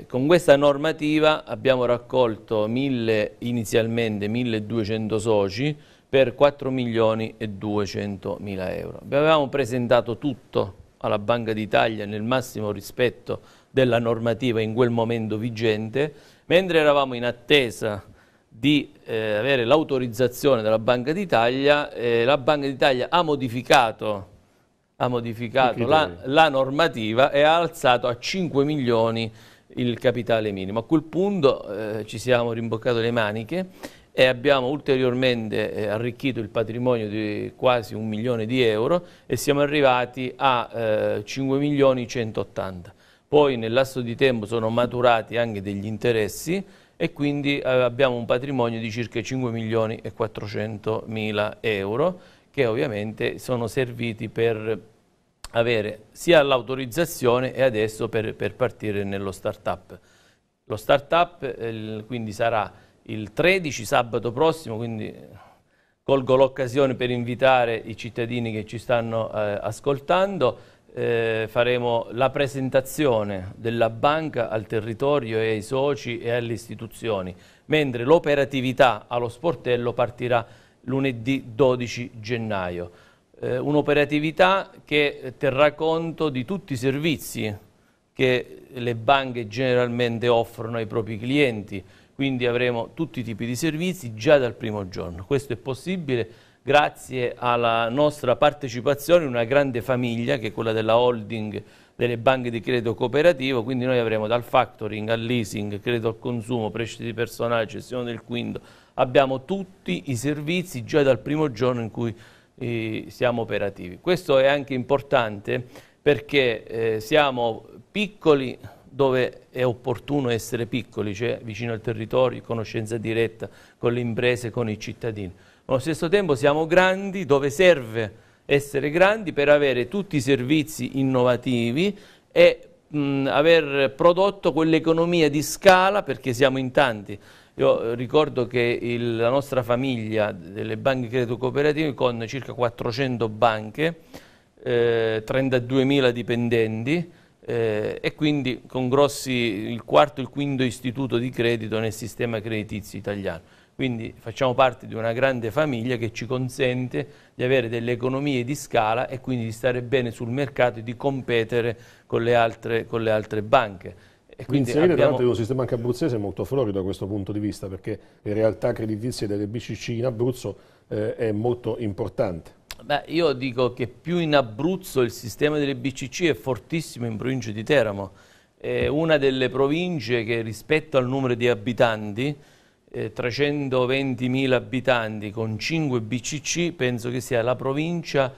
Con questa normativa abbiamo raccolto 1000, inizialmente 1200 soci per 4 milioni e 200 mila euro. Abbiamo presentato tutto alla Banca d'Italia nel massimo rispetto della normativa in quel momento vigente, mentre eravamo in attesa di eh, avere l'autorizzazione della Banca d'Italia, eh, la Banca d'Italia ha modificato ha modificato la, la, normativa e ha alzato a 5 milioni il capitale minimo. A quel punto eh, ci siamo rimboccati le maniche e abbiamo ulteriormente eh, arricchito il patrimonio di quasi un milione di euro e siamo arrivati a eh, 5 milioni 180. Poi nel lasso di tempo sono maturati anche degli interessi e quindi eh, abbiamo un patrimonio di circa 5 milioni e 400 mila euro che ovviamente sono serviti per avere sia l'autorizzazione e adesso per, per partire nello startup. Lo startup eh, quindi sarà il 13 sabato prossimo, quindi eh, colgo l'occasione per invitare i cittadini che ci stanno eh, ascoltando. Eh, faremo la presentazione della banca al territorio e ai soci e alle istituzioni, mentre l'operatività allo sportello partirà lunedì 12 gennaio eh, un'operatività che terrà conto di tutti i servizi che le banche generalmente offrono ai propri clienti, quindi avremo tutti i tipi di servizi già dal primo giorno. Questo è possibile grazie alla nostra partecipazione in una grande famiglia che è quella della holding delle banche di credito cooperativo, quindi noi avremo dal factoring al leasing, credito al consumo, prestiti personali, cessione del quinto, abbiamo tutti i servizi già dal primo giorno in cui eh, siamo operativi. Questo è anche importante perché eh, siamo piccoli dove è opportuno essere piccoli, cioè vicino al territorio, conoscenza diretta con le imprese, con i cittadini. Ma allo stesso tempo siamo grandi dove serve essere grandi per avere tutti i servizi innovativi e mh, aver prodotto quell'economia di scala, perché siamo in tanti, io ricordo che il, la nostra famiglia delle banche credito cooperative con circa 400 banche, eh, 32.000 dipendenti eh, e quindi con grossi il quarto e il quinto istituto di credito nel sistema creditizio italiano. Quindi facciamo parte di una grande famiglia che ci consente di avere delle economie di scala e quindi di stare bene sul mercato e di competere con le altre, con le altre banche. E quindi Vinzieri abbiamo... tra l'altro è un sistema anche abruzzese molto florido da questo punto di vista perché in realtà creditizie delle BCC in Abruzzo eh, è molto importante. Beh, io dico che più in Abruzzo il sistema delle BCC è fortissimo in provincia di Teramo. È una delle province che rispetto al numero di abitanti, eh, 320.000 abitanti con 5 BCC, penso che sia la provincia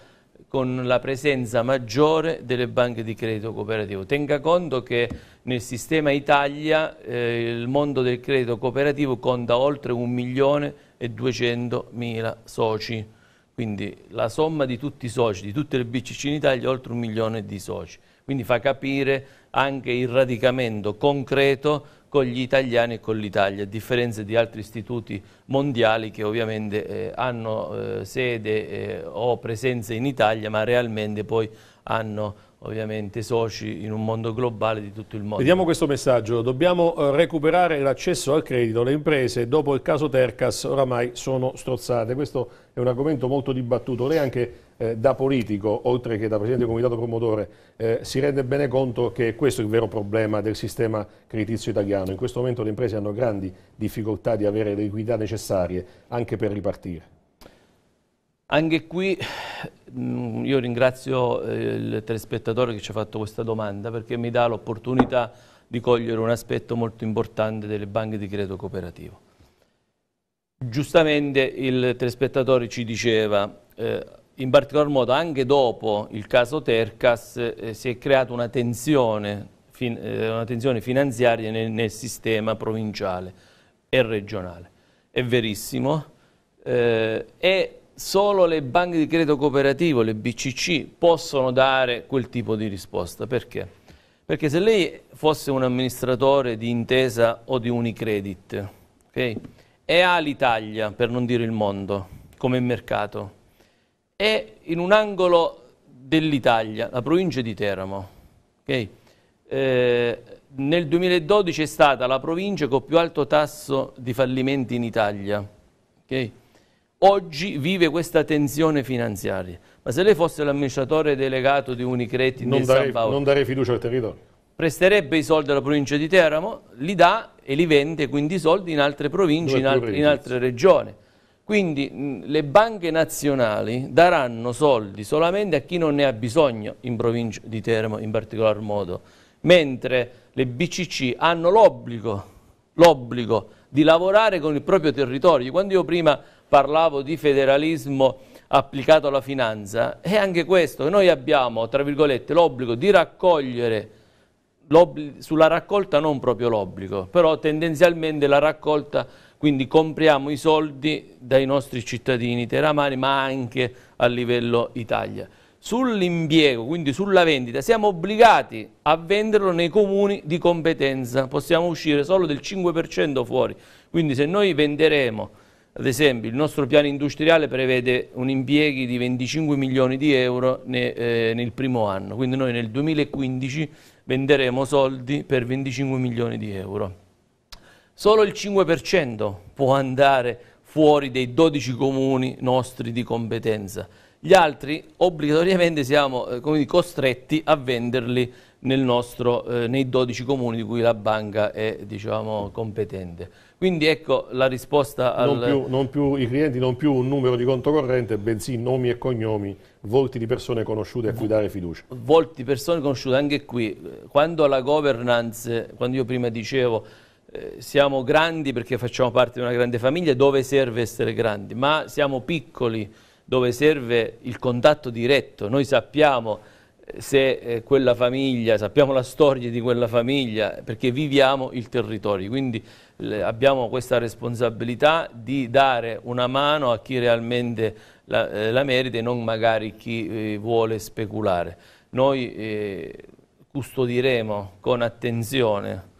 con la presenza maggiore delle banche di credito cooperativo. Tenga conto che nel sistema Italia eh, il mondo del credito cooperativo conta oltre 1 milione e 200 soci, quindi la somma di tutti i soci, di tutte le BCC in Italia è oltre un milione di soci, quindi fa capire anche il radicamento concreto con gli italiani e con l'Italia, a differenza di altri istituti mondiali che ovviamente eh, hanno eh, sede eh, o presenza in Italia, ma realmente poi hanno ovviamente soci in un mondo globale di tutto il mondo. Vediamo questo messaggio, dobbiamo eh, recuperare l'accesso al credito, le imprese dopo il caso Tercas oramai sono strozzate, questo è un argomento molto dibattuto, lei anche eh, da politico, oltre che da Presidente del Comitato Promotore, eh, si rende bene conto che questo è il vero problema del sistema creditizio italiano. In questo momento le imprese hanno grandi difficoltà di avere le liquidità necessarie anche per ripartire. Anche qui mh, mm, io ringrazio eh, il telespettatore che ci ha fatto questa domanda perché mi dà l'opportunità di cogliere un aspetto molto importante delle banche di credito cooperativo. Giustamente il telespettatore ci diceva eh, in particolar modo anche dopo il caso Tercas eh, si è creata una tensione, fin, eh, una tensione finanziaria nel, nel, sistema provinciale e regionale. È verissimo. Eh, e solo le banche di credito cooperativo, le BCC, possono dare quel tipo di risposta. Perché? Perché se lei fosse un amministratore di Intesa o di Unicredit, okay, e ha l'Italia, per non dire il mondo, come mercato, è in un angolo dell'Italia, la provincia di Teramo. Okay? Eh, nel 2012 è stata la provincia con più alto tasso di fallimenti in Italia. Okay? Oggi vive questa tensione finanziaria. Ma se lei fosse l'amministratore delegato di Unicredit in darei, San Paolo... Non darei fiducia al territorio. Presterebbe i soldi alla provincia di Teramo, li dà e li vende quindi i soldi in altre province, in, al in altre regioni. Quindi le banche nazionali daranno soldi solamente a chi non ne ha bisogno in provincia di Teramo in particolar modo, mentre le BCC hanno l'obbligo di lavorare con il proprio territorio. Quando io prima parlavo di federalismo applicato alla finanza, è anche questo, noi abbiamo, tra virgolette, l'obbligo di raccogliere, sulla raccolta non proprio l'obbligo, però tendenzialmente la raccolta quindi compriamo i soldi dai nostri cittadini teramani ma anche a livello Italia. Sull'impiego, quindi sulla vendita, siamo obbligati a venderlo nei comuni di competenza, possiamo uscire solo del 5% fuori. Quindi se noi venderemo, ad esempio il nostro piano industriale prevede un impieghi di 25 milioni di euro ne, eh, nel primo anno, quindi noi nel 2015 venderemo soldi per 25 milioni di euro solo il 5% può andare fuori dei 12 comuni nostri di competenza. Gli altri obbligatoriamente siamo eh, dico, costretti a venderli nostro, eh, nei 12 comuni di cui la banca è diciamo, competente. Quindi ecco la risposta al... Non più, non più, I clienti non più un numero di conto corrente, bensì nomi e cognomi, volti di persone conosciute a cui dare fiducia. Volti di persone conosciute, anche qui, eh, quando la governance, quando io prima dicevo eh, siamo grandi perché facciamo parte di una grande famiglia dove serve essere grandi, ma siamo piccoli dove serve il contatto diretto. Noi sappiamo eh, se eh, quella famiglia, sappiamo la storia di quella famiglia perché viviamo il territorio, quindi abbiamo questa responsabilità di dare una mano a chi realmente la, la merita e non magari chi vuole speculare. Noi custodiremo con attenzione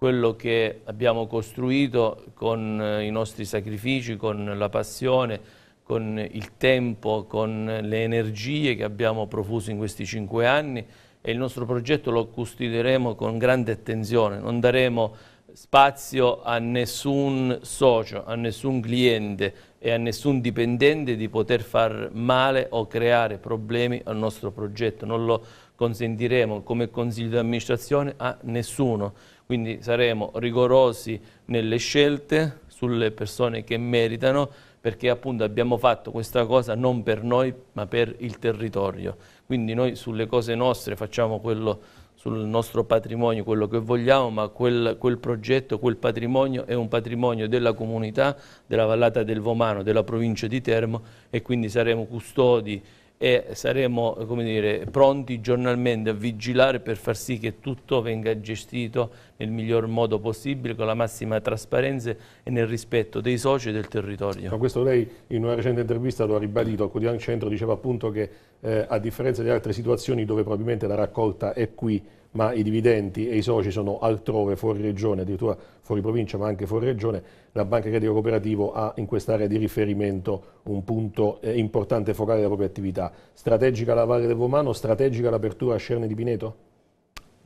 quello che abbiamo costruito con eh, i nostri sacrifici, con la passione, con il tempo, con le energie che abbiamo profuso in questi cinque anni e il nostro progetto lo custodiremo con grande attenzione, non daremo spazio a nessun socio, a nessun cliente e a nessun dipendente di poter far male o creare problemi al nostro progetto, non lo consentiremo come consiglio di amministrazione a nessuno quindi saremo rigorosi nelle scelte sulle persone che meritano perché appunto abbiamo fatto questa cosa non per noi ma per il territorio. Quindi noi sulle cose nostre facciamo quello sul nostro patrimonio, quello che vogliamo, ma quel, quel progetto, quel patrimonio è un patrimonio della comunità, della vallata del Vomano, della provincia di Termo e quindi saremo custodi e saremo dire, pronti giornalmente a vigilare per far sì che tutto venga gestito nel miglior modo possibile, con la massima trasparenza e nel rispetto dei soci e del territorio. Ma questo lei in una recente intervista lo ha ribadito, il Quotidiano Centro diceva appunto che eh, a differenza di altre situazioni dove probabilmente la raccolta è qui, ma i dividendi e i soci sono altrove, fuori regione, addirittura fuori provincia ma anche fuori regione, la Banca Credito Cooperativo ha in quest'area di riferimento un punto eh, importante focale della propria attività. Strategica la Valle del Vomano, strategica l'apertura a Scerne di Pineto?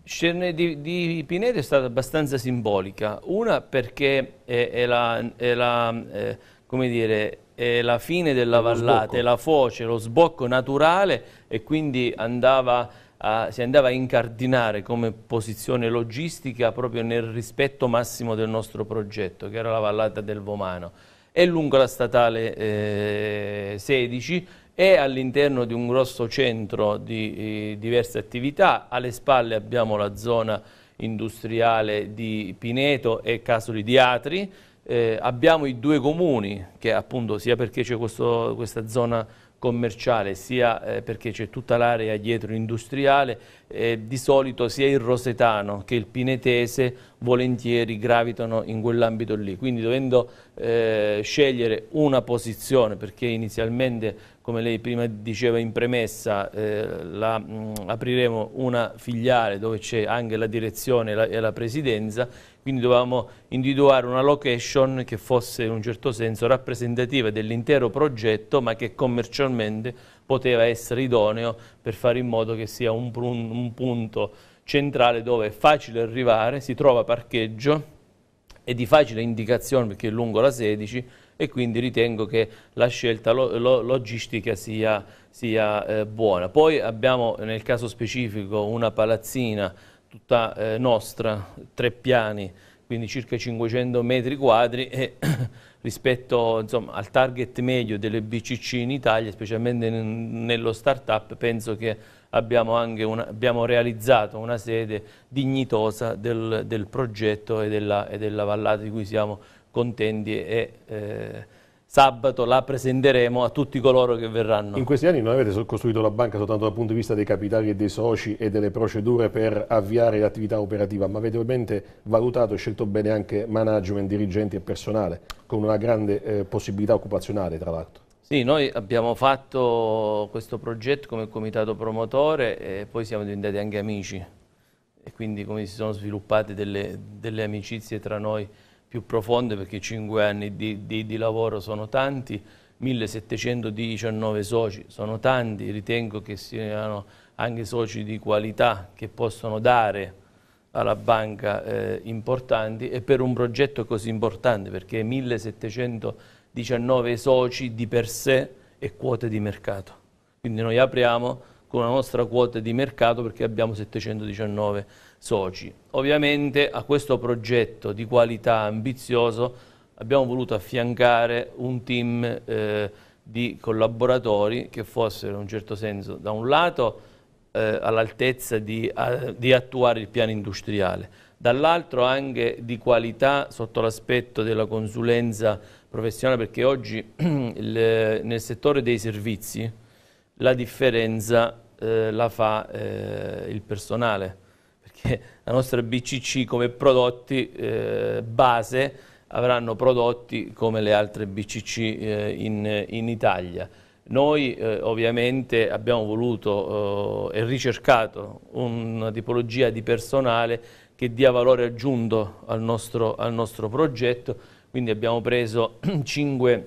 Scerne di, di, Pineto è stata abbastanza simbolica, una perché è, è la, è la eh, come dire, eh, la fine della vallata è la foce, lo sbocco naturale e quindi andava a, si andava a incardinare come posizione logistica proprio nel rispetto massimo del nostro progetto che era la vallata del Vomano. È lungo la statale eh, 16 è all'interno di un grosso centro di eh, diverse attività, alle spalle abbiamo la zona industriale di Pineto e Casoli di Atri, eh, abbiamo i due comuni, che appunto sia perché c'è questa zona commerciale, sia eh, perché c'è tutta l'area dietro industriale, eh, di solito sia il rosetano che il pinetese volentieri gravitano in quell'ambito lì. Quindi dovendo eh, scegliere una posizione, perché inizialmente come lei prima diceva in premessa, eh, la, mh, mm, apriremo una filiale dove c'è anche la direzione e la, e la presidenza, quindi dovevamo individuare una location che fosse in un certo senso rappresentativa dell'intero progetto ma che commercialmente poteva essere idoneo per fare in modo che sia un, un, un punto centrale dove è facile arrivare, si trova parcheggio, è di facile indicazione perché è lungo la 16, e quindi ritengo che la scelta lo, lo, logistica sia, sia eh, buona. Poi abbiamo nel caso specifico una palazzina tutta eh, nostra, tre piani, quindi circa 500 metri quadri e rispetto insomma, al target medio delle BCC in Italia, specialmente nello start-up, penso che abbiamo, una, abbiamo, realizzato una sede dignitosa del, del progetto e della, e della vallata di cui siamo contenti e eh, sabato la presenteremo a tutti coloro che verranno. In questi anni non avete costruito la banca soltanto dal punto di vista dei capitali e dei soci e delle procedure per avviare l'attività operativa, ma avete ovviamente valutato e scelto bene anche management, dirigenti e personale, con una grande eh, possibilità occupazionale tra l'altro. Sì, noi abbiamo fatto questo progetto come comitato promotore e poi siamo diventati anche amici e quindi come si sono sviluppate delle, delle amicizie tra noi più profonde perché 5 anni di, di, di lavoro sono tanti, 1719 soci sono tanti, ritengo che siano anche soci di qualità che possono dare alla banca eh, importanti e per un progetto così importante perché 1719 soci di per sé è quota di mercato. Quindi noi apriamo con la nostra quota di mercato perché abbiamo 719 soci soci. Ovviamente a questo progetto di qualità ambizioso abbiamo voluto affiancare un team eh, di collaboratori che fossero in un certo senso da un lato eh, all'altezza di, di attuare il piano industriale, dall'altro anche di qualità sotto l'aspetto della consulenza professionale perché oggi il, nel settore dei servizi la differenza eh, la fa eh, il personale perché la nostra BCC come prodotti eh, base avranno prodotti come le altre BCC eh, in, in, Italia. Noi eh, ovviamente abbiamo voluto eh, e ricercato una tipologia di personale che dia valore aggiunto al nostro, al nostro progetto, quindi abbiamo preso 5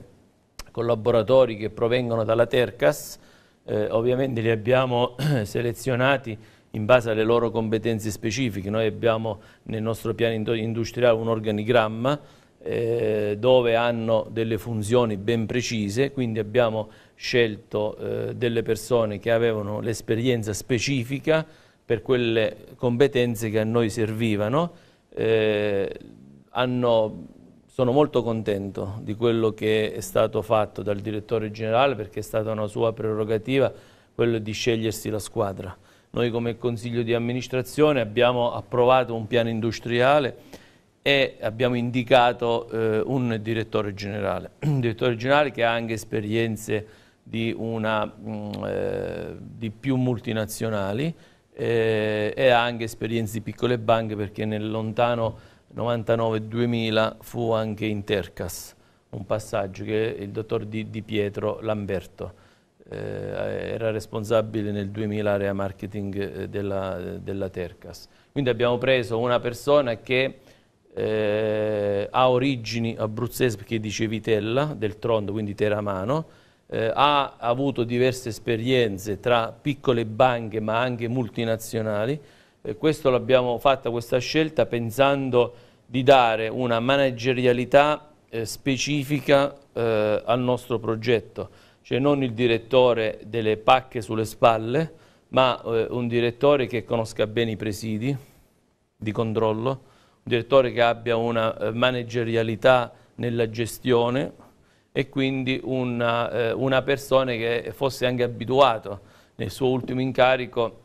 collaboratori che provengono dalla Tercas, eh, ovviamente li abbiamo selezionati in base alle loro competenze specifiche. Noi abbiamo nel nostro piano industriale un organigramma eh, dove hanno delle funzioni ben precise, quindi abbiamo scelto eh, delle persone che avevano l'esperienza specifica per quelle competenze che a noi servivano. Eh, hanno sono molto contento di quello che è stato fatto dal direttore generale perché è stata una sua prerogativa quello di scegliersi la squadra. Noi come Consiglio di amministrazione abbiamo approvato un piano industriale e abbiamo indicato eh, un direttore generale, un direttore generale che ha anche esperienze di, una, mh, mm, eh, di più multinazionali eh, e ha anche esperienze di piccole banche perché nel lontano 99-2000 fu anche Intercas, un passaggio che il dottor di, di Pietro Lamberto eh, era responsabile nel 2000 area marketing eh, della, eh, della, Tercas. Quindi abbiamo preso una persona che eh, ha origini abruzzesi perché dice Vitella, del Trondo, quindi Teramano, eh, ha avuto diverse esperienze tra piccole banche ma anche multinazionali. Eh, questo l'abbiamo fatta questa scelta pensando di dare una managerialità specifica al nostro progetto cioè non il direttore delle pacche sulle spalle, ma eh, un direttore che conosca bene i presidi di controllo, un direttore che abbia una eh, managerialità nella gestione e quindi una, eh, una persona che fosse anche abituato. Nel suo ultimo incarico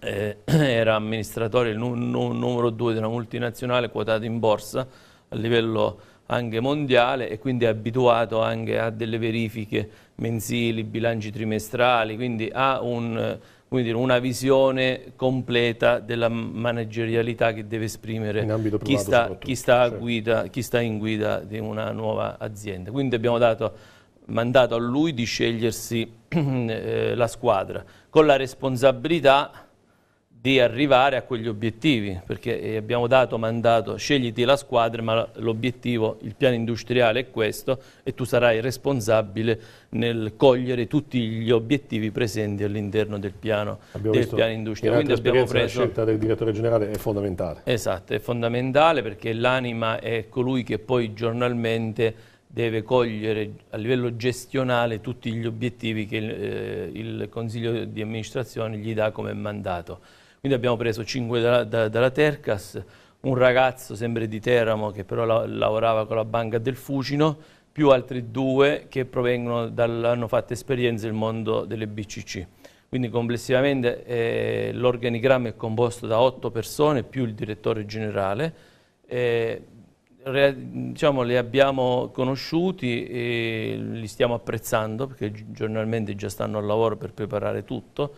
eh, era amministratore numero due di una multinazionale quotata in borsa a livello anche mondiale e quindi abituato anche a delle verifiche mensili, bilanci trimestrali, quindi ha un, dire, una visione completa della managerialità che deve esprimere chi sta, chi, sta certo. guida, chi sta in guida di una nuova azienda. Quindi abbiamo dato mandato a lui di scegliersi eh, la squadra con la responsabilità di arrivare a quegli obiettivi, perché eh, abbiamo dato mandato scegliti la squadra, ma l'obiettivo, il piano industriale è questo e tu sarai responsabile nel cogliere tutti gli obiettivi presenti all'interno del piano, del piano industriale. Quindi abbiamo preso... La scelta del direttore generale è fondamentale. Esatto, è fondamentale perché l'anima è colui che poi giornalmente deve cogliere a livello gestionale tutti gli obiettivi che eh, il Consiglio di amministrazione gli dà come mandato. Quindi abbiamo preso 5 da, da, dalla Tercas, un ragazzo sempre di Teramo che però la, lavorava con la banca del Fucino, più altri due che dal, hanno fatto esperienza nel mondo delle BCC. Quindi complessivamente eh, l'organigramma è composto da otto persone più il direttore generale. Eh, diciamo, li abbiamo conosciuti e li stiamo apprezzando perché giornalmente già stanno al lavoro per preparare tutto,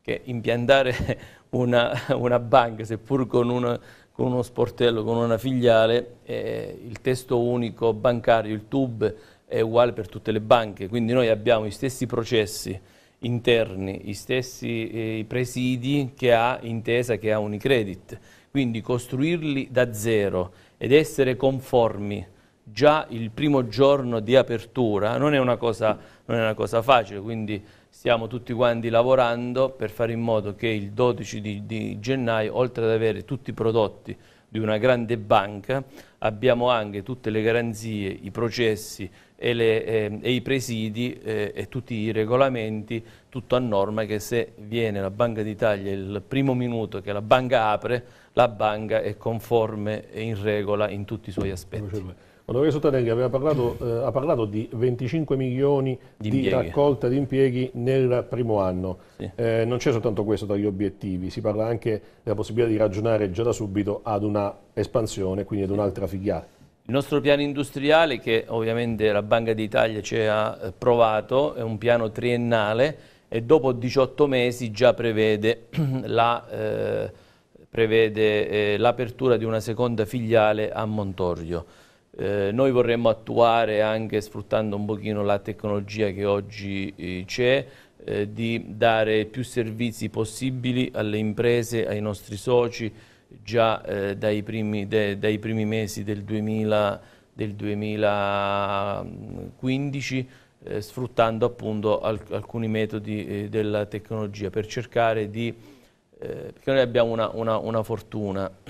che impiantare una, una banca, seppur con, una, con, uno sportello, con una filiale, eh, il testo unico bancario, il TUB, è uguale per tutte le banche, quindi noi abbiamo gli stessi processi interni, gli stessi eh, presidi che ha Intesa, che ha Unicredit, quindi costruirli da zero ed essere conformi già il primo giorno di apertura non è una cosa, è una cosa facile, quindi stiamo tutti quanti lavorando per fare in modo che il 12 di, di gennaio, oltre ad avere tutti i prodotti di una grande banca, abbiamo anche tutte le garanzie, i processi e, le, eh, e i presidi eh, e tutti i regolamenti, tutto a norma che se viene la Banca d'Italia il primo minuto che la banca apre, la banca è conforme e in regola in tutti i suoi aspetti. Onorevole Sottotenga parlato, eh, ha parlato di 25 milioni di, di raccolta di impieghi nel primo anno. Sì. Eh, non c'è soltanto questo tra gli obiettivi, si parla anche della possibilità di ragionare già da subito ad una espansione, quindi ad un'altra figliata. Il nostro piano industriale, che ovviamente la Banca d'Italia ci ha eh, provato, è un piano triennale e dopo 18 mesi già prevede la... Eh, prevede eh, l'apertura di una seconda filiale a Montorio. Eh, noi vorremmo attuare anche sfruttando un pochino la tecnologia che oggi eh, c'è, eh, di dare più servizi possibili alle imprese, ai nostri soci, già eh, dai primi, de, dai, primi, mesi del, 2000, del 2015, sfruttando appunto alc alcuni metodi della tecnologia per cercare di... perché noi abbiamo una, una, una fortuna,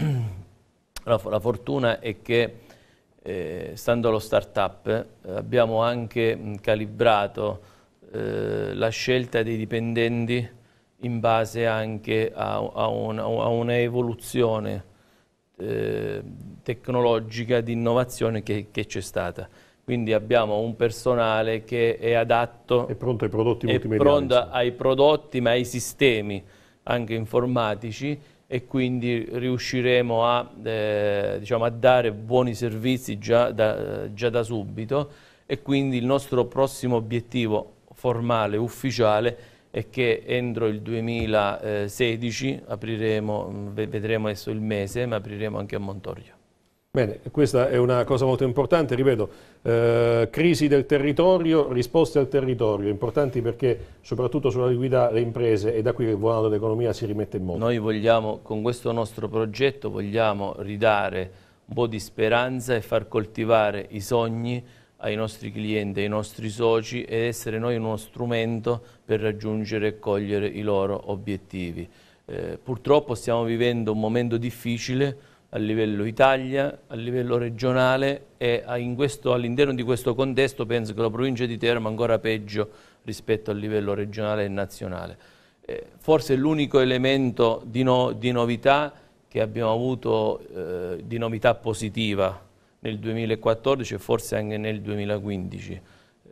la, la fortuna è che eh, stando allo start-up, eh, abbiamo anche mh, calibrato eh, la scelta dei dipendenti in base anche a, a, un, a una evoluzione eh, tecnologica di innovazione che c'è stata. Quindi abbiamo un personale che è adatto... È pronto ai prodotti È pronto ai prodotti, ma ai sistemi anche informatici e quindi riusciremo a, eh, diciamo, a dare buoni servizi già da, già da subito e quindi il nostro prossimo obiettivo formale, ufficiale, è che entro il 2016 apriremo, mm, vedremo adesso il mese, ma apriremo anche a Montorio. Bene, questa è una cosa molto importante, ripeto, eh, crisi del territorio, risposte al territorio, importanti perché soprattutto sulla liquidità le imprese è da qui che il volano dell'economia si rimette in moto. Noi vogliamo, con questo nostro progetto, vogliamo ridare un po' di speranza e far coltivare i sogni ai nostri clienti, ai nostri soci ed essere noi uno strumento per raggiungere e cogliere i loro obiettivi. Eh, purtroppo stiamo vivendo un momento difficile a livello Italia, a livello regionale e all'interno di questo contesto penso che la provincia di Teramo è ancora peggio rispetto a livello regionale e nazionale. Eh, forse l'unico elemento di, no, di, novità che abbiamo avuto, eh, di novità positiva nel 2014 e forse anche nel 2015. Eh,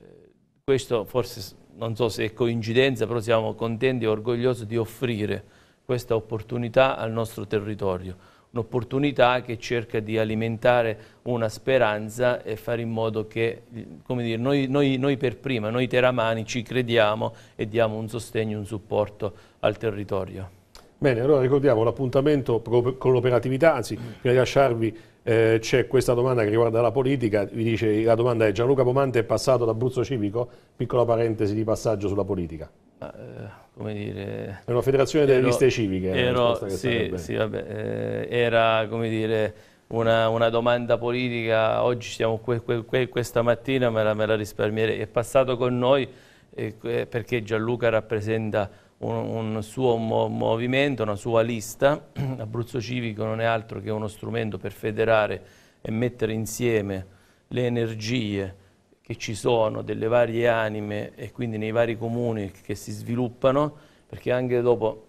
questo forse non so se è coincidenza, però siamo contenti e orgogliosi di offrire questa opportunità al nostro territorio un'opportunità che cerca di alimentare una speranza e fare in modo che come dire, noi, noi, noi, per prima, noi teramani ci crediamo e diamo un sostegno, un supporto al territorio. Bene, allora ricordiamo l'appuntamento con l'operatività, anzi, per lasciarvi eh, c'è questa domanda che riguarda la politica, vi dice la domanda è Gianluca Pomante è passato da Abruzzo Civico, piccola parentesi di passaggio sulla politica. Ma, eh, come dire... È una federazione delle liste civiche. Ero, sì, sì, vabbè, eh, era come dire... Una, una, domanda politica, oggi siamo qui, que, que, questa mattina me la, me la risparmierei, è passato con noi eh, perché Gianluca rappresenta un, un suo mo movimento, una sua lista. Abruzzo Civico non è altro che uno strumento per federare e mettere insieme le energie che ci sono delle varie anime e quindi nei vari comuni che si sviluppano, perché anche dopo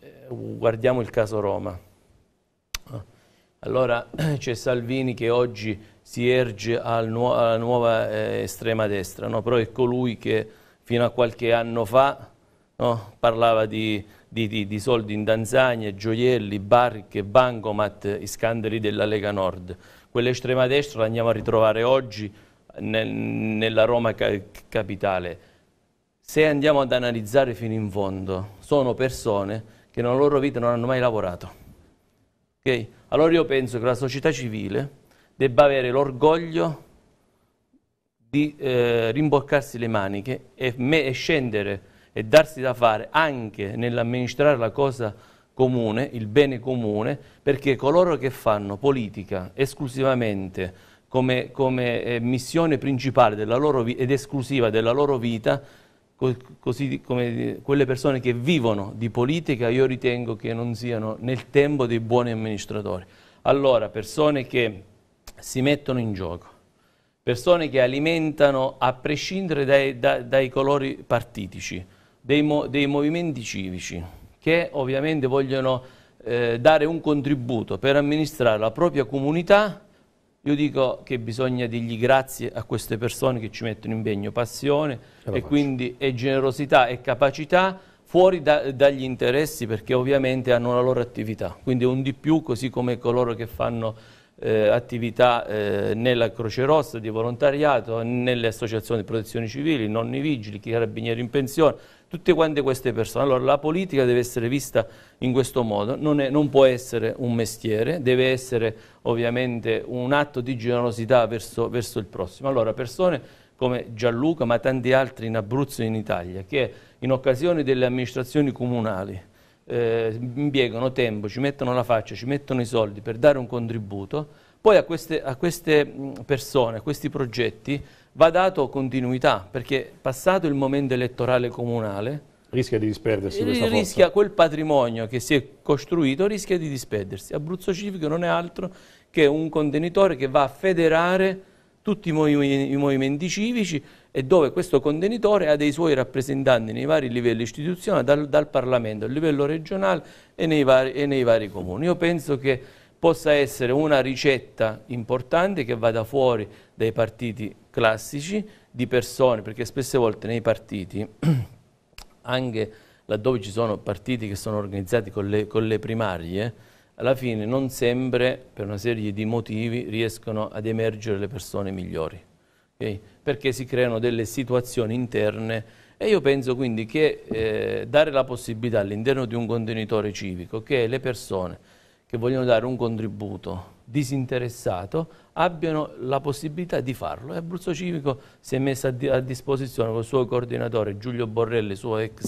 eh, guardiamo il caso Roma. Allora c'è Salvini che oggi si erge al nuo alla nuova eh, estrema destra, no? però è colui che fino a qualche anno fa no? parlava di, di, di, di, soldi in Tanzania, gioielli, barche, bancomat, i scandali della Lega Nord. Quell'estrema destra la andiamo a ritrovare oggi nel, nella Roma ca capitale. Se andiamo ad analizzare fino in fondo, sono persone che nella loro vita non hanno mai lavorato. Okay? Allora io penso che la società civile debba avere l'orgoglio di eh, rimboccarsi le maniche e, me, e scendere e darsi da fare anche nell'amministrare la cosa comune, il bene comune, perché coloro che fanno politica esclusivamente come, come eh, missione principale ed esclusiva della loro vita, così come eh, quelle persone che vivono di politica, io ritengo che non siano nel tempo dei buoni amministratori. Allora, persone che si mettono in gioco, persone che alimentano a prescindere dai, da, dai colori partitici, dei, mo dei movimenti civici che ovviamente vogliono eh, dare un contributo per amministrare la propria comunità, io dico che bisogna dirgli grazie a queste persone che ci mettono impegno, passione e, quindi e generosità e capacità fuori da, dagli interessi perché ovviamente hanno la loro attività, quindi un di più così come coloro che fanno eh, attività eh, nella Croce Rossa di volontariato, nelle associazioni di protezione civile, nonni vigili, carabinieri in pensione, tutte quante queste persone. Allora la politica deve essere vista in questo modo, non, è, non, può essere un mestiere, deve essere ovviamente un atto di generosità verso, verso il prossimo. Allora persone come Gianluca ma tanti altri in Abruzzo e in Italia che in occasione delle amministrazioni comunali eh, impiegano tempo, ci mettono la faccia, ci mettono i soldi per dare un contributo, poi a queste, a queste persone, a questi progetti va dato continuità, perché passato il momento elettorale comunale, rischia di disperdersi eh, questa rischia quel patrimonio che si è costruito rischia di disperdersi Abruzzo Civico non è altro che un contenitore che va a federare tutti i, movimenti, i movimenti civici e dove questo contenitore ha dei suoi rappresentanti nei vari livelli istituzionali dal, dal Parlamento, a livello regionale e nei, vari, e nei vari comuni io penso che possa essere una ricetta importante che vada fuori dai partiti classici di persone, perché spesse volte nei partiti, anche laddove ci sono partiti che sono organizzati con le, con le primarie, alla fine non sempre, per una serie di motivi, riescono ad emergere le persone migliori, okay? perché si creano delle situazioni interne e io penso quindi che eh, dare la possibilità all'interno di un contenitore civico che le persone che vogliono dare un contributo disinteressato abbiano la possibilità di farlo. E Abruzzo Civico si è messa a, disposizione con il suo coordinatore Giulio Borrelli, suo ex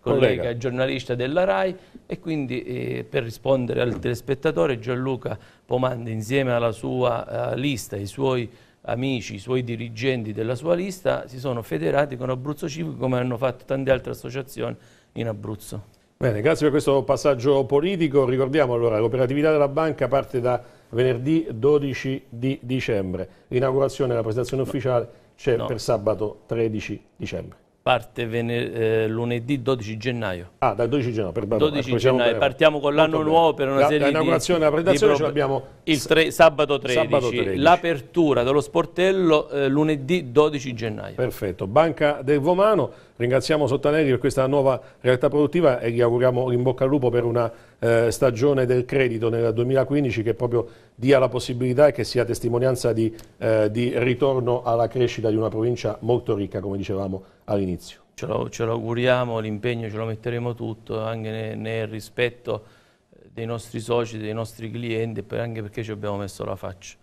collega, collega. giornalista della RAI e quindi eh, per rispondere al telespettatore Gianluca Pomande insieme alla sua uh, lista, i suoi amici, i suoi dirigenti della sua lista si sono federati con Abruzzo Civico come hanno fatto tante altre associazioni in Abruzzo. Bene, grazie per questo passaggio politico. Ricordiamo allora l'operatività della banca parte da venerdì 12 di dicembre. L'inaugurazione e la presentazione ufficiale c'è no. per sabato 13 dicembre parte eh, lunedì 12 gennaio. Ah, dal 12 gennaio, per 12 gennaio. partiamo con l'anno nuovo per una la, serie inaugurazione, di... L'inaugurazione e la presentazione ce l'abbiamo... Il tre, sabato 13, 13. l'apertura dello sportello eh, lunedì 12 gennaio. Perfetto, Banca del Vomano, ringraziamo Sottanelli per questa nuova realtà produttiva e gli auguriamo in bocca al lupo per una eh, stagione del credito nel 2015 che proprio dia la possibilità e che sia testimonianza di, eh, di ritorno alla crescita di una provincia molto ricca, come dicevamo all'inizio. Ce lo, ce lo, auguriamo, l'impegno ce lo metteremo tutto, anche nel, nel rispetto dei nostri soci, dei nostri clienti, poi anche perché ci abbiamo messo la faccia.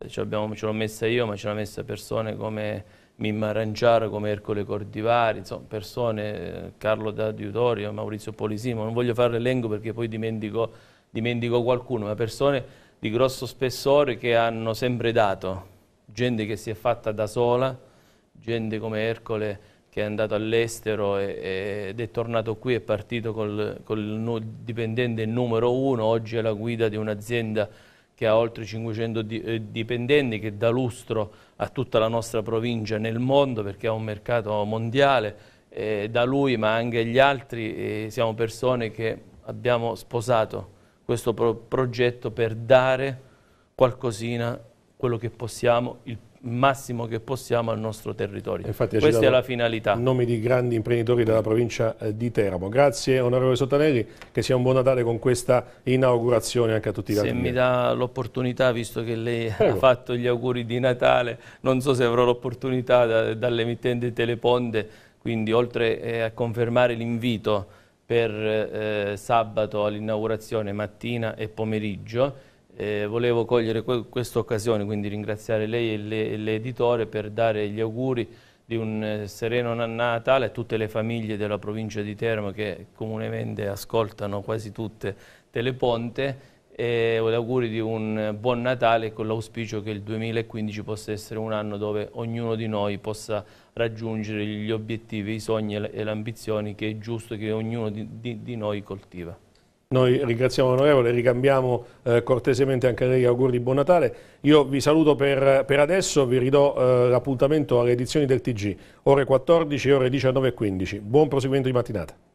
Eh, ce, l'ho messa io, ma ce l'hanno messa persone come Mimma Aranciaro, come Ercole Cordivari, insomma, persone, eh, Carlo D'Adiutorio, Maurizio Polisimo, non voglio fare l'elenco perché poi dimentico, dimentico qualcuno, ma persone di grosso spessore che hanno sempre dato, gente che si è fatta da sola, gente come Ercole che è andato all'estero ed è tornato qui, è partito col, col dipendente numero uno, oggi è la guida di un'azienda che ha oltre 500 eh, dipendenti, che dà lustro a tutta la nostra provincia nel mondo perché ha un mercato mondiale, eh, da lui ma anche gli altri eh, siamo persone che abbiamo sposato questo pro progetto per dare qualcosina, quello che possiamo, il massimo che possiamo al nostro territorio. Infatti, Questa è la finalità. Nomi di grandi imprenditori della provincia eh, di Teramo. Grazie onorevole Sottanelli, che sia un buon Natale con questa inaugurazione anche a tutti i Se mi dà l'opportunità, visto che lei Prego. ha fatto gli auguri di Natale, non so se avrò l'opportunità da, dall'emittente Teleponde, quindi oltre eh, a confermare l'invito per eh, eh sabato all'inaugurazione mattina e pomeriggio, eh, volevo cogliere que questa occasione, quindi ringraziare lei e l'editore le per dare gli auguri di un eh, sereno Natale a tutte le famiglie della provincia di Teramo che comunemente ascoltano quasi tutte Teleponte e gli auguri di un buon Natale con l'auspicio che il 2015 possa essere un anno dove ognuno di noi possa raggiungere gli obiettivi, i sogni e le ambizioni che è giusto che ognuno di, di, di noi coltiva. Noi ringraziamo l'onorevole, ricambiamo eh, cortesemente anche a lei auguri di buon Natale. Io vi saluto per, per adesso, vi ridò eh, l'appuntamento alle edizioni del TG, ore 14 e ore 19.15. Buon proseguimento di mattinata.